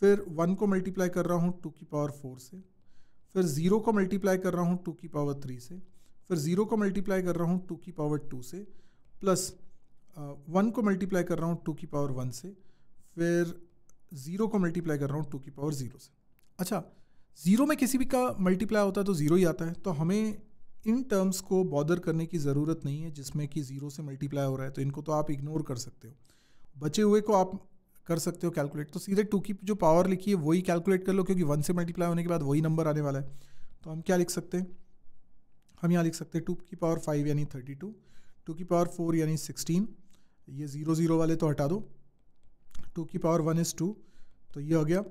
फिर वन को मल्टीप्लाई कर रहा हूँ टू की पावर फोर से फिर ज़ीरो को मल्टीप्लाई कर रहा हूँ टू की पावर थ्री से फिर ज़ीरो को मल्टीप्लाई कर रहा हूँ टू की पावर टू से प्लस वन uh, को मल्टीप्लाई कर रहा हूँ टू की पावर वन से फिर ज़ीरो को मल्टीप्लाई कर रहा हूँ टू की पावर ज़ीरो से अच्छा ज़ीरो में किसी भी का मल्टीप्लाई होता है तो ज़ीरो ही आता है तो हमें इन टर्म्स को बॉदर करने की ज़रूरत नहीं है जिसमें कि ज़ीरो से मल्टीप्लाई हो रहा है तो इनको तो आप इग्नोर कर सकते हो बचे हुए को आप कर सकते हो कैलकुलेट तो सीधे टू की जो पावर लिखी है वही कैलकुलेट कर लो क्योंकि वन से मल्टीप्लाई होने के बाद वही नंबर आने वाला है तो हम क्या लिख सकते हैं हम यहाँ लिख सकते हैं टू की पावर फाइव यानी थर्टी टू टू की पावर फोर यानी सिक्सटीन ये ज़ीरो ज़ीरो वाले तो हटा दो टू की पावर वन इज़ टू तो ये हो गया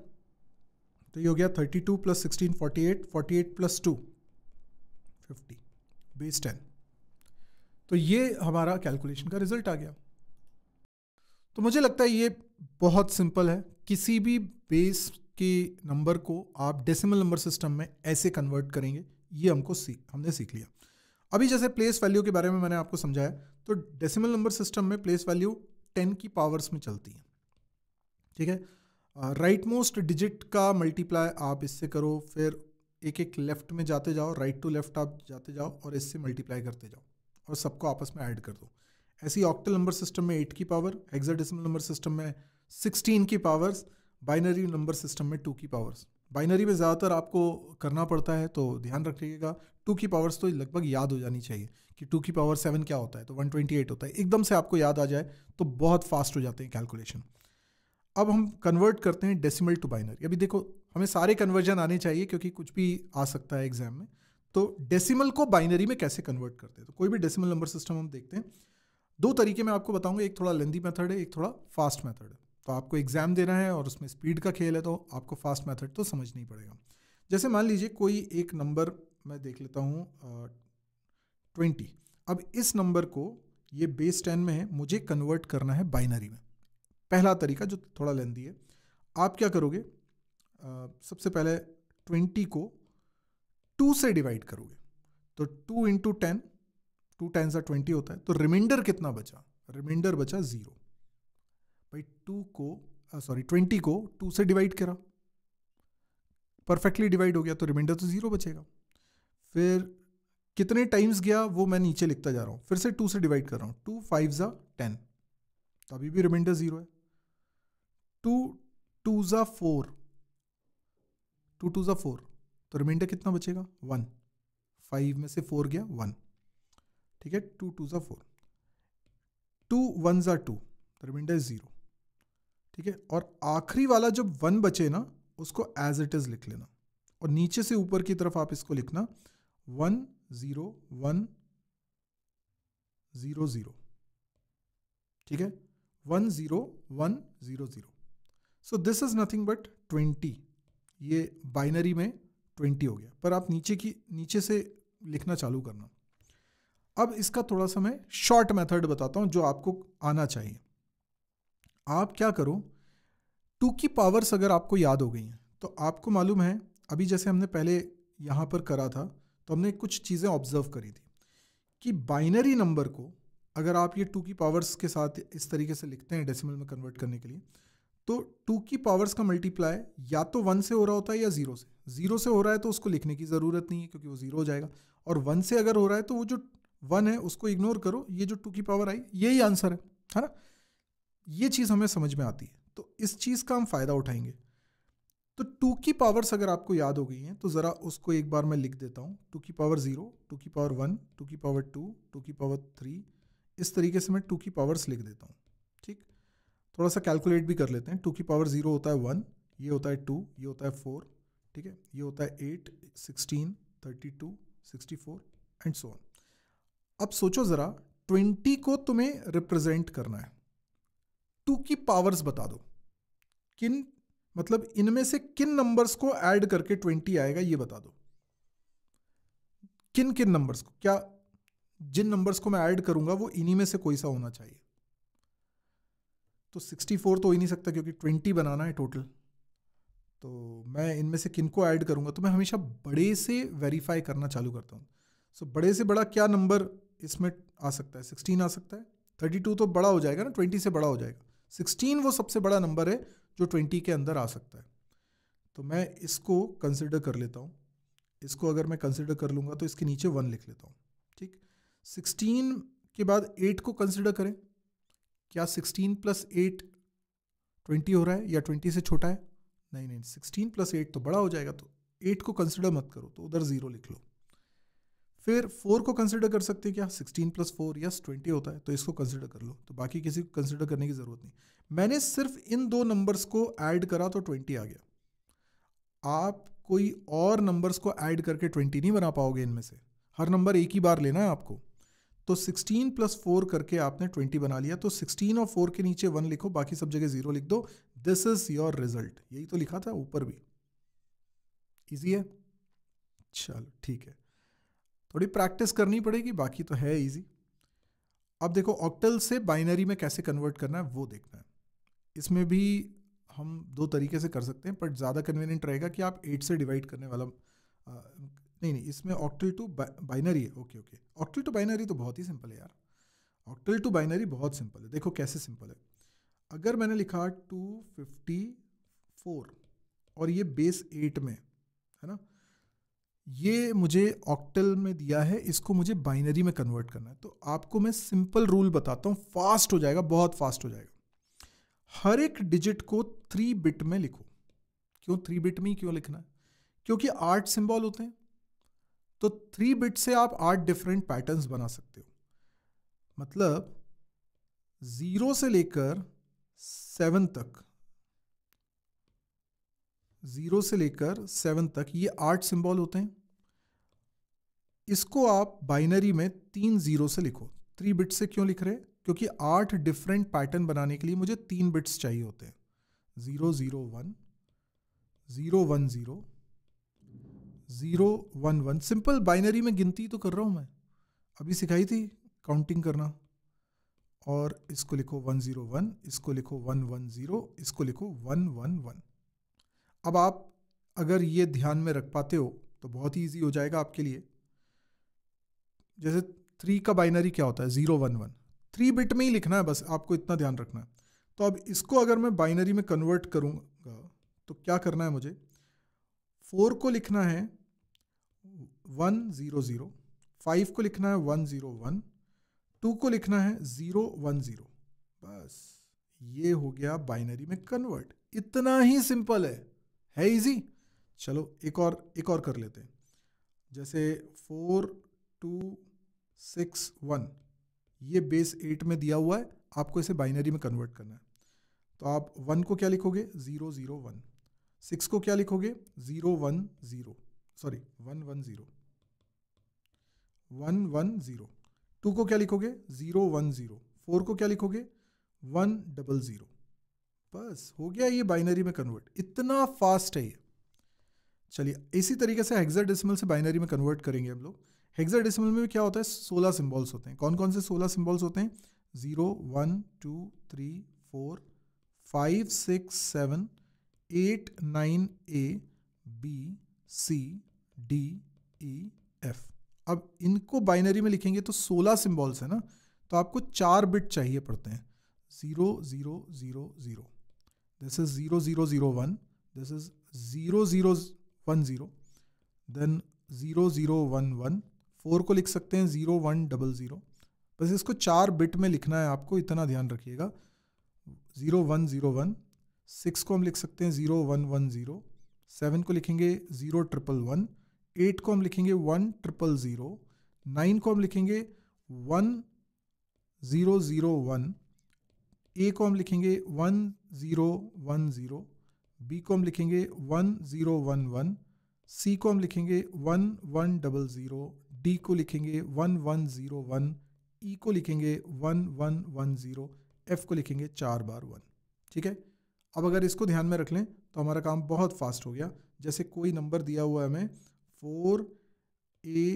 तो ये हो गया thirty two plus sixteen forty eight forty eight plus two 50 base 10 तो ये हमारा कैलकुलेशन का रिजल्ट आ गया तो मुझे लगता है ये बहुत सिंपल है किसी भी बेस के नंबर को आप डेसिमल नंबर सिस्टम में ऐसे कन्वर्ट करेंगे ये हमको सीख हमने सीख लिया अभी जैसे प्लेस वैल्यू के बारे में मैंने आपको समझाया तो डेसिमल नंबर सिस्टम में प्लेस वैल्यू टेन की पावर्स में चलती है ठीक है राइट मोस्ट डिजिट का मल्टीप्लाई आप इससे करो फिर एक एक लेफ्ट में जाते जाओ राइट टू लेफ्ट आप जाते जाओ और इससे मल्टीप्लाई करते जाओ और सबको आपस में ऐड कर दो ऐसी ऑक्टल नंबर सिस्टम में एट की पावर हेक्साडेसिमल नंबर सिस्टम में सिक्सटीन की पावर्स बाइनरी नंबर सिस्टम में टू की पावर्स बाइनरी में ज़्यादातर आपको करना पड़ता है तो ध्यान रखिएगा टू की पावर्स तो लगभग याद हो जानी चाहिए कि टू की पावर सेवन क्या होता है तो वन ट्वेंटी एट होता है एकदम से आपको याद आ जाए तो बहुत फास्ट हो जाते हैं कैलकुलेशन अब हम कन्वर्ट करते हैं डेसिमल टू बाइनरी अभी देखो हमें सारे कन्वर्जन आने चाहिए क्योंकि कुछ भी आ सकता है एग्जाम में तो डेसिमल को बाइनरी में कैसे कन्वर्ट करते हैं तो कोई भी डेसिमल नंबर सिस्टम हम देखते हैं दो तरीके मैं आपको बताऊंगा एक थोड़ा लेंदी मेथड है एक थोड़ा फास्ट मेथड है तो आपको एग्जाम देना है और उसमें स्पीड का खेल है तो आपको फास्ट मेथड तो समझ नहीं पड़ेगा जैसे मान लीजिए कोई एक नंबर मैं देख लेता हूँ ट्वेंटी अब इस नंबर को ये बेस टेन में है मुझे कन्वर्ट करना है बाइनरी में पहला तरीका जो थोड़ा लेंदी है आप क्या करोगे आ, सबसे पहले ट्वेंटी को टू से डिवाइड करोगे तो two into ten two ten सा ट्वेंटी होता है तो रिमाइंडर कितना बचा रिमाइंडर बचा ज़ीरो भाई टू को सॉरी ट्वेंटी को टू से डिवाइड करा परफेक्टली डिवाइड हो गया तो रिमाइंडर तो ज़ीरो बचेगा फिर कितने टाइम्स गया वो मैं नीचे लिखता जा रहा हूँ फिर से टू से डिवाइड कर रहा हूँ टू फाइव ज़ा टेन तो अभी भी रिमाइंडर ज़ीरो है टू टू ज़ा फोर टू टू ज़ा फोर तो रिमाइंडर कितना बचेगा वन फाइव में से फोर गया वन ठीक है टू टू ज़ा फोर टू वन ज़ा टू तो रिमाइंडर ज़ीरो ठीक है और आखिरी वाला जब वन बचे ना उसको एज इट इज़ लिख लेना और नीचे से ऊपर की तरफ आप इसको लिखना one zero one zero zero ठीक है one zero one zero zero so this is nothing but twenty ये बाइनरी में ट्वेंटी हो गया पर आप नीचे की नीचे से लिखना चालू करना अब इसका थोड़ा सा मैं शॉर्ट मेथड बताता हूँ जो आपको आना चाहिए आप क्या करो टू की पावर्स अगर आपको याद हो गई हैं तो आपको मालूम है अभी जैसे हमने पहले यहाँ पर करा था तो हमने कुछ चीज़ें ऑब्जर्व करी थी कि बाइनरी नंबर को अगर आप ये टू की पावर्स के साथ इस तरीके से लिखते हैं डेसिमल में कन्वर्ट करने के लिए तो टू की पावर्स का मल्टीप्लाई या तो वन से हो रहा होता है या ज़ीरो से ज़ीरो से हो रहा है तो उसको लिखने की ज़रूरत नहीं है क्योंकि वो ज़ीरो हो जाएगा और वन से अगर हो रहा है तो वो जो वन है उसको इग्नोर करो ये जो टू की पावर आई यही आंसर है है ना ये चीज़ हमें समझ में आती है तो इस चीज़ का हम फ़ायदा उठाएंगे तो टू की पावर्स अगर आपको याद हो गई हैं तो ज़रा उसको एक बार मैं लिख देता हूँ टू की पावर ज़ीरो टू की पावर वन टू की पावर टू टू की पावर थ्री इस तरीके से मैं टू की पावर्स लिख देता हूँ थोड़ा सा कैलकुलेट भी कर लेते हैं टू की पावर ज़ीरो होता है वन ये होता है टू ये होता है फोर ठीक है ये होता है eight sixteen thirty two sixty four and so on अब सोचो ज़रा ट्वेंटी को तुम्हें रिप्रेजेंट करना है टू की पावर्स बता दो किन मतलब इनमें से किन नंबर्स को ऐड करके ट्वेंटी आएगा ये बता दो किन किन नंबर्स को क्या जिन नंबर्स को मैं ऐड करूंगा वो इन्हीं में से कोई सा होना चाहिए तो सिक्सटी फोर तो हो ही नहीं सकता क्योंकि ट्वेंटी बनाना है टोटल तो मैं इनमें से किन को ऐड करूँगा तो मैं हमेशा बड़े से वेरीफाई करना चालू करता हूँ सो so, बड़े से बड़ा क्या नंबर इसमें आ सकता है सिक्सटीन आ सकता है थर्टी टू तो बड़ा हो जाएगा ना ट्वेंटी से बड़ा हो जाएगा सिक्सटीन वो सबसे बड़ा नंबर है जो ट्वेंटी के अंदर आ सकता है तो मैं इसको कंसिडर कर लेता हूँ इसको अगर मैं कंसिडर कर लूँगा तो इसके नीचे वन लिख लेता हूँ ठीक सिक्सटीन के बाद एट को कंसिडर करें क्या सिक्सटीन प्लस एट ट्वेंटी हो रहा है या ट्वेंटी से छोटा है नहीं नहीं सिक्सटीन प्लस एट तो बड़ा हो जाएगा तो एट को कंसिडर मत करो तो उधर ज़ीरो लिख लो फिर फोर को कंसिडर कर सकते हैं क्या sixteen plus four yes twenty होता है तो इसको कंसिडर कर लो तो बाकी किसी को कंसिडर करने की ज़रूरत नहीं मैंने सिर्फ इन दो नंबर्स को ऐड करा तो ट्वेंटी आ गया आप कोई और नंबर्स को ऐड करके ट्वेंटी नहीं बना पाओगे इनमें से हर नंबर एक ही बार लेना है आपको तो 16 प्लस फोर करके आपने 20 बना लिया तो 16 और 4 के नीचे 1 लिखो बाकी सब जगह 0 लिख दो दिस इज योर रिजल्ट यही तो लिखा था ऊपर भी इजी है चलो ठीक है थोड़ी प्रैक्टिस करनी पड़ेगी बाकी तो है इजी अब देखो ऑक्टल से बाइनरी में कैसे कन्वर्ट करना है वो देखना है इसमें भी हम दो तरीके से कर सकते हैं बट ज़्यादा कन्वीनियंट रहेगा कि आप एट से डिवाइड करने वाला नहीं नहीं इसमें ऑक्टल टू बाइनरी है okay okay octal to binary तो बहुत ही सिंपल है यार ऑक्टल टू बाइनरी बहुत सिंपल है देखो कैसे सिंपल है अगर मैंने लिखा टू फिफ्टी फोर और ये बेस एट में है ना ये मुझे ऑक्टल में दिया है इसको मुझे बाइनरी में कन्वर्ट करना है तो आपको मैं सिंपल रूल बताता हूँ फास्ट हो जाएगा बहुत फास्ट हो जाएगा हर एक डिजिट को थ्री बिट में लिखो क्यों थ्री बिट में ही क्यों लिखना है क्योंकि आठ सिंबल होते हैं तो थ्री बिट से आप आठ डिफरेंट पैटर्न्स बना सकते हो मतलब ज़ीरो से लेकर सेवन तक ज़ीरो से लेकर सेवन तक ये आठ सिंबल होते हैं इसको आप बाइनरी में तीन ज़ीरो से लिखो थ्री बिट से क्यों लिख रहे हैं क्योंकि आठ डिफरेंट पैटर्न बनाने के लिए मुझे तीन बिट्स चाहिए होते हैं zero zero one zero one zero zero one one simple binary में गिनती तो कर रहा हूँ मैं अभी सिखाई थी काउंटिंग करना और इसको लिखो वन ज़ीरो वन इसको लिखो वन वन ज़ीरो इसको लिखो वन वन वन अब आप अगर ये ध्यान में रख पाते हो तो बहुत ही ईजी हो जाएगा आपके लिए जैसे थ्री का बाइनरी क्या होता है zero one one three bit में ही लिखना है बस आपको इतना ध्यान रखना है तो अब इसको अगर मैं बाइनरी में कन्वर्ट करूँगा तो क्या करना है मुझे फोर को लिखना है वन ज़ीरो ज़ीरो फाइव को लिखना है वन ज़ीरो वन टू को लिखना है ज़ीरो वन ज़ीरो बस ये हो गया बाइनरी में कन्वर्ट इतना ही सिंपल है है इजी चलो एक और एक और कर लेते हैं जैसे फोर टू सिक्स वन ये बेस एट में दिया हुआ है आपको इसे बाइनरी में कन्वर्ट करना है तो आप वन को क्या लिखोगे ज़ीरो ज़ीरो वन सिक्स को क्या लिखोगे zero one zero sorry one one zero one one zero two को क्या लिखोगे ज़ीरो वन ज़ीरो फोर को क्या लिखोगे वन डबल ज़ीरो बस हो गया ये बाइनरी में कन्वर्ट इतना फास्ट है ये चलिए इसी तरीके से हेक्साडेसिमल से बाइनरी में कन्वर्ट करेंगे हम लोग हेक्साडेसिमल में क्या होता है सोलह सिम्बॉल्स होते हैं कौन कौन से सोलह सिम्बॉल्स होते हैं zero one two three four five six seven eight nine A B C D E F अब इनको बाइनरी में लिखेंगे तो सोलह सिम्बॉल्स हैं ना तो आपको चार बिट चाहिए पड़ते हैं zero zero zero zero this is zero zero zero one this is zero zero one zero then zero zero one one four को लिख सकते हैं ज़ीरो वन डबल ज़ीरो बस इसको चार बिट में लिखना है आपको इतना ध्यान रखिएगा zero one zero one six को हम लिख सकते हैं zero one one zero seven को लिखेंगे ज़ीरो ट्रिपल वन एट को हम लिखेंगे वन ट्रिपल ज़ीरो नाइन को हम लिखेंगे one zero zero one A को हम लिखेंगे one zero one zero B को हम लिखेंगे one zero one one C को हम लिखेंगे one one double zero D को लिखेंगे one one zero one E को लिखेंगे one one one zero F को लिखेंगे चार बार वन ठीक है अब अगर इसको ध्यान में रख लें तो हमारा काम बहुत फास्ट हो गया जैसे कोई नंबर दिया हुआ है हमें फोर ए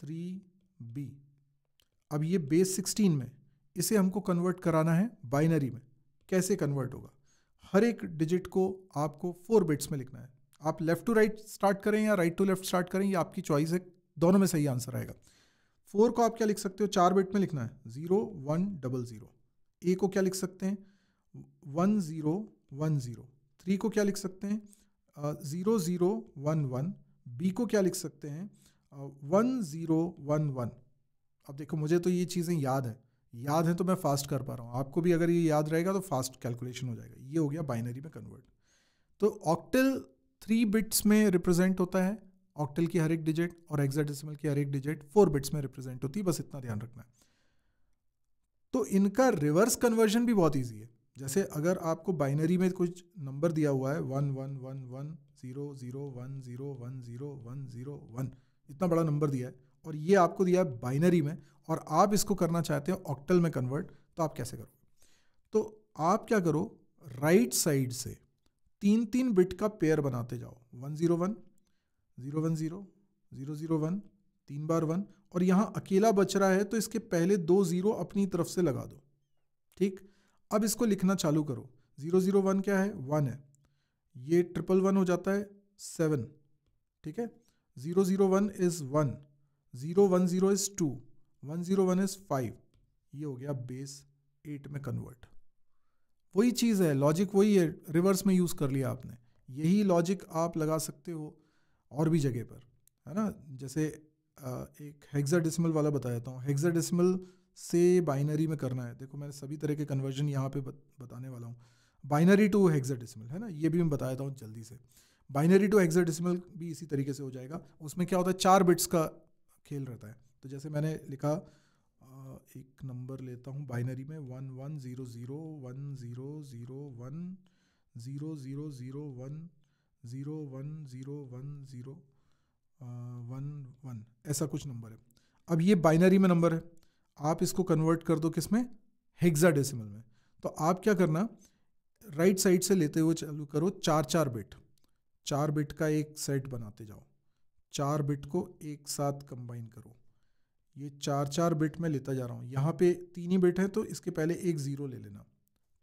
थ्री बी अब ये बेस सिक्सटीन में इसे हमको कन्वर्ट कराना है बाइनरी में कैसे कन्वर्ट होगा हर एक डिजिट को आपको फोर बिट्स में लिखना है आप लेफ़्ट टू राइट स्टार्ट करें या राइट टू लेफ्ट स्टार्ट करें ये आपकी चॉइस है दोनों में सही आंसर आएगा फोर को आप क्या लिख सकते हो चार बिट में लिखना है zero one double zero A को क्या लिख सकते हैं one zero one zero three को क्या लिख सकते हैं zero zero one one B को क्या लिख सकते हैं वन ज़ीरो वन वन अब देखो मुझे तो ये चीज़ें याद है याद है तो मैं फास्ट कर पा रहा हूँ आपको भी अगर ये याद रहेगा तो फास्ट कैलकुलेशन हो जाएगा ये हो गया बाइनरी में कन्वर्ट तो ऑक्टल थ्री बिट्स में रिप्रेजेंट होता है ऑक्टल की हर एक डिजिट और एक्साडेसिमल की हर एक डिजिट फोर बिट्स में रिप्रेजेंट होती है बस इतना ध्यान रखना है तो इनका रिवर्स कन्वर्जन भी बहुत ईजी है जैसे अगर आपको बाइनरी में कुछ नंबर दिया हुआ है one one one one zero zero one zero one zero one zero one इतना बड़ा नंबर दिया है और ये आपको दिया है बाइनरी में और आप इसको करना चाहते हो ऑक्टल में कन्वर्ट तो आप कैसे करोगे तो आप क्या करो राइट साइड से तीन तीन बिट का पेयर बनाते जाओ one zero one zero one zero zero zero one तीन बार वन और यहाँ अकेला बच रहा है तो इसके पहले दो ज़ीरो अपनी तरफ से लगा दो ठीक अब इसको लिखना चालू करो ज़ीरो ज़ीरो वन क्या है वन है ये ट्रिपल वन हो जाता है सेवन ठीक है zero zero one is one zero one zero is two one zero one is five ये हो गया बेस एट में कन्वर्ट वही चीज़ है लॉजिक वही है रिवर्स में यूज़ कर लिया आपने यही लॉजिक आप लगा सकते हो और भी जगह पर है ना जैसे एक हेक्साडेसिमल वाला बता देता हूँ हेक्साडेसिमल से बाइनरी में करना है देखो मैंने सभी तरह के कन्वर्जन यहाँ पे बताने वाला हूँ बाइनरी टू हेक्साडेसिमल है ना ये भी मैं बता देता हूँ जल्दी से बाइनरी टू हेक्साडेसिमल भी इसी तरीके से हो जाएगा उसमें क्या होता है चार बिट्स का खेल रहता है तो जैसे मैंने लिखा एक नंबर लेता हूँ बाइनरी में one one zero zero one zero zero one zero zero zero one zero one zero one zero one one ऐसा कुछ नंबर है अब ये बाइनरी में नंबर है आप इसको कन्वर्ट कर दो किस में हेक्सा डेसिमल में तो आप क्या करना राइट साइड से लेते हुए चालू करो चार चार बिट चार बिट का एक सेट बनाते जाओ चार बिट को एक साथ कंबाइन करो ये चार चार बिट में लेता जा रहा हूँ यहाँ पे तीन ही बिट हैं तो इसके पहले एक ज़ीरो ले लेना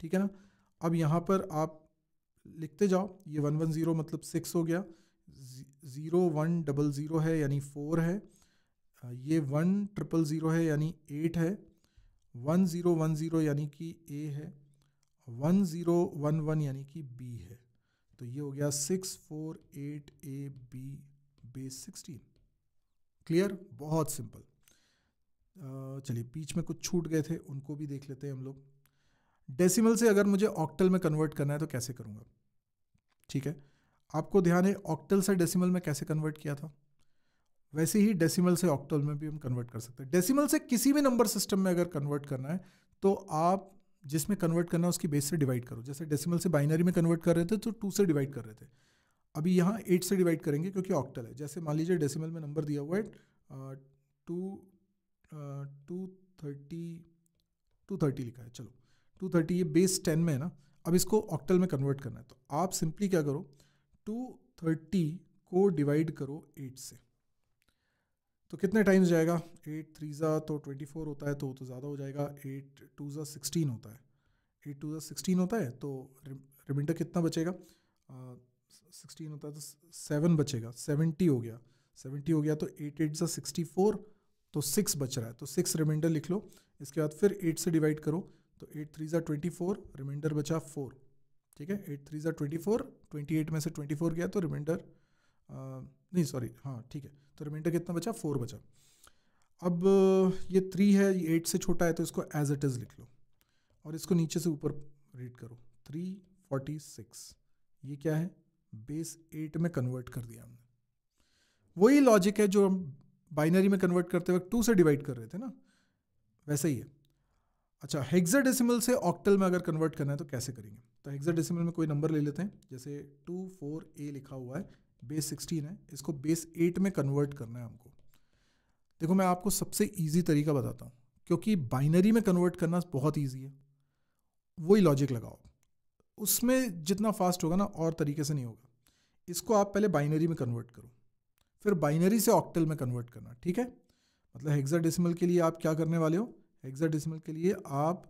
ठीक है ना अब यहाँ पर आप लिखते जाओ ये वन वन ज़ीरो मतलब सिक्स हो गया ज़ीरो वन डबल ज़ीरो है यानी फोर है ये वन ट्रिपल ज़ीरो है यानी एट है वन ज़ीरो वन ज़ीरो यानी कि ए है वन ज़ीरो वन वन यानी कि बी है तो ये हो गया six four eight A B base sixteen clear बहुत सिंपल चलिए बीच में कुछ छूट गए थे उनको भी देख लेते हैं हम लोग डेसिमल से अगर मुझे ऑक्टल में कन्वर्ट करना है तो कैसे करूँगा ठीक है आपको ध्यान है ऑक्टल से डेसिमल में कैसे कन्वर्ट किया था वैसे ही डेसिमल से ऑक्टल में भी हम कन्वर्ट कर सकते हैं डेसिमल से किसी भी नंबर सिस्टम में अगर कन्वर्ट करना है तो आप जिसमें कन्वर्ट करना उसकी बेस से डिवाइड करो जैसे डेसिमल से बाइनरी में कन्वर्ट कर रहे थे तो टू से डिवाइड कर रहे थे अभी यहाँ एट से डिवाइड करेंगे क्योंकि ऑक्टल है जैसे मान लीजिए डेसिमल में नंबर दिया हुआ है two two thirty two thirty लिखा है चलो टू थर्टी ये बेस टेन में है ना अब इसको ऑक्टल में कन्वर्ट करना है तो आप सिंपली क्या करो टू थर्टी को डिवाइड करो एट से तो कितने टाइम्स जाएगा एट थ्री ज़ा तो ट्वेंटी फोर होता है तो तो ज़्यादा हो जाएगा एट टू ज़ा सिक्सटीन होता है एट टू ज़ा सिक्सटीन होता है तो रिमाइंडर कितना बचेगा सिक्सटीन होता है तो सेवन बचेगा सेवेंटी हो गया सेवेंटी हो गया तो एट एट ज़ा सिक्सटी फोर तो सिक्स बच रहा है तो सिक्स रिमाइंडर लिख लो इसके बाद फिर एट से डिवाइड करो तो एट थ्री ज़ा ट्वेंटी फोर रिमाइंडर बचा फोर ठीक है एट थ्री ज़ा ट्वेंटी फोर ट्वेंटी एट में से ट्वेंटी फोर गया तो रिमाइंडर नहीं सॉरी हाँ ठीक है तो रिमाइंडर कितना बचा फोर बचा अब ये थ्री है ये एट से छोटा है तो इसको एज इट इज़ लिख लो और इसको नीचे से ऊपर रीड करो थ्री फोर्टी सिक्स ये क्या है बेस एट में कन्वर्ट कर दिया हमने वही लॉजिक है जो हम बाइनरी में कन्वर्ट करते वक्त टू से डिवाइड कर रहे थे ना वैसे ही है अच्छा हेक्साडेसिमल से ऑक्टल में अगर कन्वर्ट करना है तो कैसे करेंगे तो हेक्साडेसिमल में कोई नंबर ले लेते हैं जैसे टू फोर ए लिखा हुआ है बेस सिक्सटीन है इसको बेस एट में कन्वर्ट करना है हमको देखो मैं आपको सबसे ईजी तरीका बताता हूँ क्योंकि बाइनरी में कन्वर्ट करना बहुत ईजी है वही लॉजिक लगाओ उसमें जितना फास्ट होगा ना और तरीके से नहीं होगा इसको आप पहले बाइनरी में कन्वर्ट करो फिर बाइनरी से ऑक्टल में कन्वर्ट करना ठीक है मतलब हेक्सा के लिए आप क्या करने वाले हो हेक्सा के लिए आप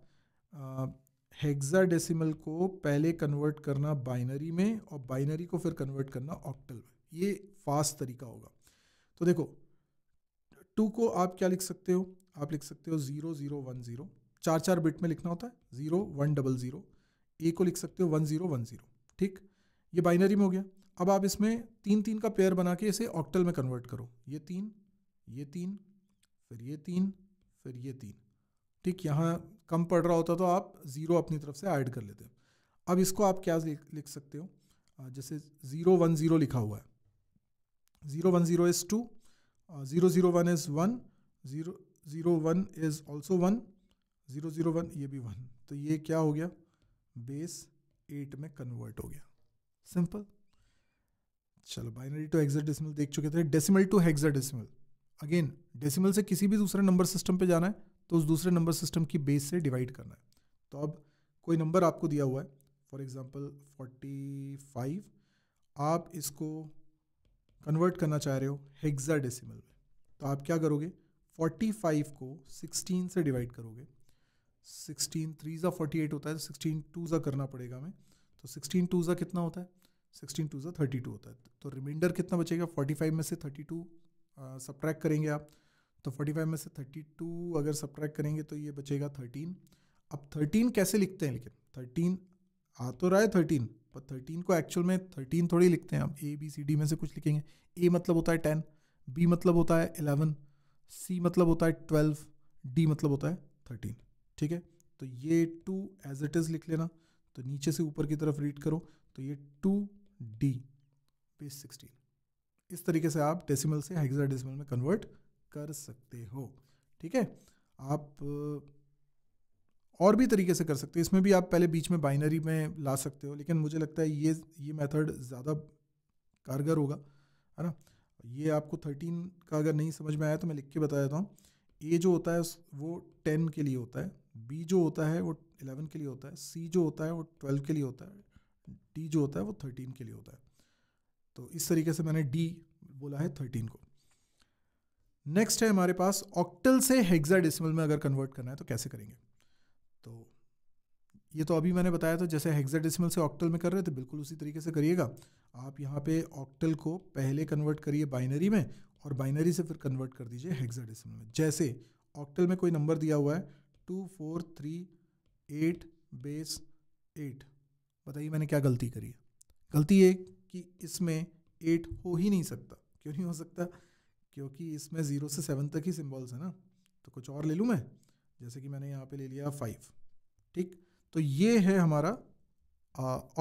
हेक्साडेसिमल को पहले कन्वर्ट करना बाइनरी में और बाइनरी को फिर कन्वर्ट करना ऑक्टल में ये फास्ट तरीका होगा तो देखो टू को आप क्या लिख सकते हो आप लिख सकते हो ज़ीरो ज़ीरो वन ज़ीरो चार चार बिट में लिखना होता है zero one double zero A को लिख सकते हो वन ज़ीरो वन ज़ीरो ठीक ये बाइनरी में हो गया अब आप इसमें तीन तीन का पेयर बना के इसे ऑक्टल में कन्वर्ट करो ये तीन ये तीन फिर ये तीन फिर ये तीन ठीक यहाँ कम पड़ रहा होता तो आप ज़ीरो अपनी तरफ से ऐड कर लेते अब इसको आप क्या लिख सकते हो जैसे ज़ीरो वन ज़ीरो लिखा हुआ है zero one zero is two zero zero one is one zero zero one is also one zero zero one ये भी वन तो ये क्या हो गया बेस एट में कन्वर्ट हो गया सिंपल चलो बाइनरी टू डेसिमल देख चुके थे decimal to decimal again decimal से किसी भी दूसरे नंबर सिस्टम पे जाना है तो उस दूसरे नंबर सिस्टम की बेस से डिवाइड करना है तो अब कोई नंबर आपको दिया हुआ है फॉर एग्ज़ाम्पल फोर्टी फाइव आप इसको कन्वर्ट करना चाह रहे हो हेक्जा डेसिमल में तो आप क्या करोगे 45 को 16 से डिवाइड करोगे 16 थ्री ज़ा फोर्टी होता है तो सिक्सटीन टू ज़ा करना पड़ेगा हमें तो सिक्सटीन टू ज़ा कितना होता है सिक्सटीन टू ज़ा थर्टी होता है तो रिमाइंडर कितना बचेगा 45 में से 32 टू सब्ट्रैक्ट करेंगे आप तो 45 में से 32 अगर सब्ट्रैक्ट करेंगे तो ये बचेगा 13 अब 13 कैसे लिखते हैं लेकिन 13 आ तो रहा है 13 पर 13 को एक्चुअल में 13 थोड़ी लिखते हैं हम ए बी सी डी में से कुछ लिखेंगे ए मतलब होता है 10 बी मतलब होता है 11 सी मतलब होता है 12 डी मतलब होता है 13 ठीक है तो ये टू एज इट इज़ लिख लेना तो नीचे से ऊपर की तरफ रीड करो तो ये टू डी बेस सिक्सटीन इस तरीके से आप डेसिमल से हेक्सा डेसिमल में कन्वर्ट कर सकते हो ठीक है आप और भी तरीके से कर सकते हो इसमें भी आप पहले बीच में बाइनरी में ला सकते हो लेकिन मुझे लगता है ये ये मेथड ज़्यादा कारगर होगा है ना ये आपको थर्टीन का अगर नहीं समझ में आया तो मैं लिख के बता देता हूँ ए जो होता है वो टेन के लिए होता है बी जो होता है वो एलेवन के लिए होता है सी जो होता है वो ट्वेल्व के लिए होता है डी जो होता है वो थर्टीन के लिए होता है तो इस तरीके से मैंने डी बोला है थर्टीन को नेक्स्ट है हमारे पास ऑक्टल से हेक्साडेसिमल में अगर कन्वर्ट करना है तो कैसे करेंगे तो ये तो अभी मैंने बताया था जैसे हेक्साडेसिमल से ऑक्टल में कर रहे थे तो बिल्कुल उसी तरीके से करिएगा आप यहाँ पे ऑक्टल को पहले कन्वर्ट करिए बाइनरी में और बाइनरी से फिर कन्वर्ट कर दीजिए हेक्साडेसिमल में जैसे ऑक्टल में कोई नंबर दिया हुआ है two four three eight base eight बताइए मैंने क्या गलती करी है गलती ये कि इसमें एट हो ही नहीं सकता क्यों नहीं हो सकता क्योंकि इसमें ज़ीरो से सेवन तक ही सिंबल्स हैं ना तो कुछ और ले लूँ मैं जैसे कि मैंने यहाँ पे ले लिया फाइव ठीक तो ये है हमारा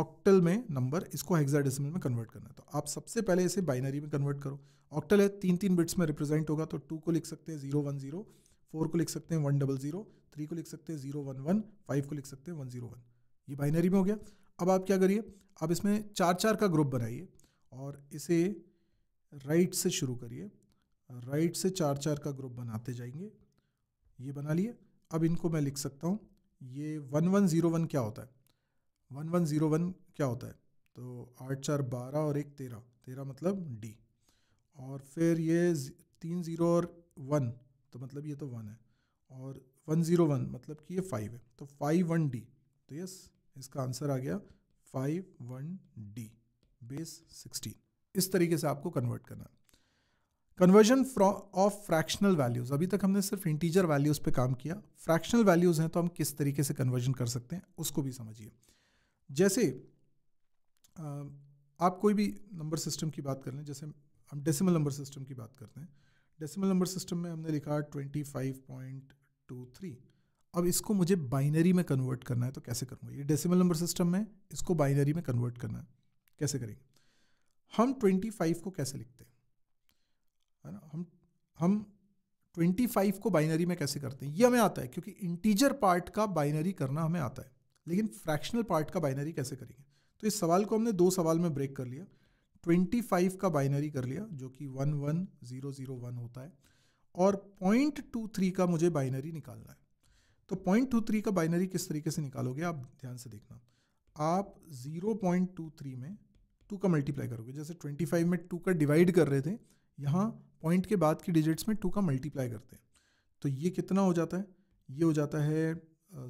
ऑक्टल में नंबर इसको हेक्साडेसिमल में कन्वर्ट करना है तो आप सबसे पहले इसे बाइनरी में कन्वर्ट करो ऑक्टल है तीन तीन बिट्स में रिप्रेजेंट होगा तो टू को लिख सकते हैं जीरो वन जीरो फोर को लिख सकते हैं वन डबल जीरो थ्री को लिख सकते हैं जीरो वन वन फाइव को लिख सकते हैं वन जीरो वन ये बाइनरी में हो गया अब आप क्या करिए आप इसमें चार चार का ग्रुप बनाइए और इसे राइट से शुरू करिए राइट से चार चार का ग्रुप बनाते जाएंगे ये बना लिए अब इनको मैं लिख सकता हूँ ये वन वन ज़ीरो वन क्या होता है वन वन ज़ीरो वन क्या होता है तो आठ चार बारह और एक तेरह तेरह मतलब डी और फिर ये तीन ज़ीरो और वन तो मतलब ये तो वन है और वन ज़ीरो वन मतलब कि ये फाइव है तो फाइव वन डी तो यस इसका आंसर आ गया five one D base sixteen इस तरीके से आपको कन्वर्ट करना है कन्वर्जन ऑफ फ्रैक्शनल वैल्यूज़ अभी तक हमने सिर्फ इंटीजर वैल्यूज़ पे काम किया फ्रैक्शनल वैल्यूज़ हैं तो हम किस तरीके से कन्वर्जन कर सकते हैं उसको भी समझिए जैसे आप कोई भी नंबर सिस्टम की बात कर लें जैसे हम डेसिमल नंबर सिस्टम की बात करते हैं डेसिमल नंबर सिस्टम में हमने लिखा twenty five point two three अब इसको मुझे बाइनरी में कन्वर्ट करना है तो कैसे करूँगा ये डेसिमल नंबर सिस्टम में इसको बाइनरी में कन्वर्ट करना है कैसे करेंगे हम ट्वेंटी फाइव को कैसे लिखते हैं है ना हम हम 25 को बाइनरी में कैसे करते हैं ये हमें आता है क्योंकि इंटीजर पार्ट का बाइनरी करना हमें आता है लेकिन फ्रैक्शनल पार्ट का बाइनरी कैसे करेंगे तो इस सवाल को हमने दो सवाल में ब्रेक कर लिया 25 का बाइनरी कर लिया जो कि 11001 होता है और 0.23 का मुझे बाइनरी निकालना है तो 0.23 का बाइनरी किस तरीके से निकालोगे आप ध्यान से देखना आप 0.23 में टू का मल्टीप्लाई करोगे जैसे 25 में टू का डिवाइड कर रहे थे यहाँ पॉइंट के बाद की डिजिट्स में टू का मल्टीप्लाई करते हैं तो ये कितना हो जाता है ये हो जाता है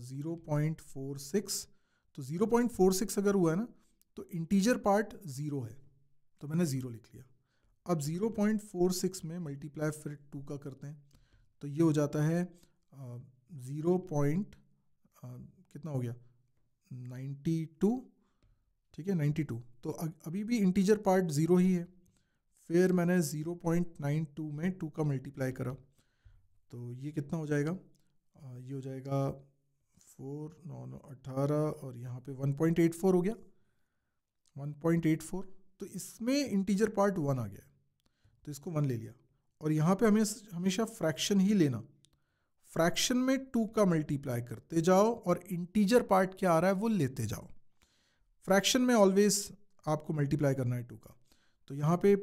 ज़ीरो पॉइंट फोर सिक्स तो ज़ीरो पॉइंट फोर सिक्स अगर हुआ है ना तो इंटीजर पार्ट ज़ीरो है तो मैंने ज़ीरो लिख लिया अब ज़ीरो पॉइंट फोर सिक्स में मल्टीप्लाई फिर टू का करते हैं तो ये हो जाता है ज़ीरो पॉइंट कितना हो गया नाइन्टी टू ठीक है नाइन्टी टू तो अभी भी इंटीजर पार्ट ज़ीरो ही है फिर मैंने ज़ीरो पॉइंट नाइन टू में टू का मल्टीप्लाई करा तो ये कितना हो जाएगा ये हो जाएगा फोर नौ नौ अट्ठारह और यहाँ पे वन पॉइंट एट फोर हो गया वन पॉइंट एट फोर तो इसमें इंटीजर पार्ट वन आ गया तो इसको वन ले लिया और यहाँ पे हमें हमेशा फ्रैक्शन ही लेना फ्रैक्शन में टू का मल्टीप्लाई करते जाओ और इंटीजर पार्ट क्या आ रहा है वो लेते जाओ फ्रैक्शन में ऑलवेज आपको मल्टीप्लाई करना है टू का तो यहाँ पे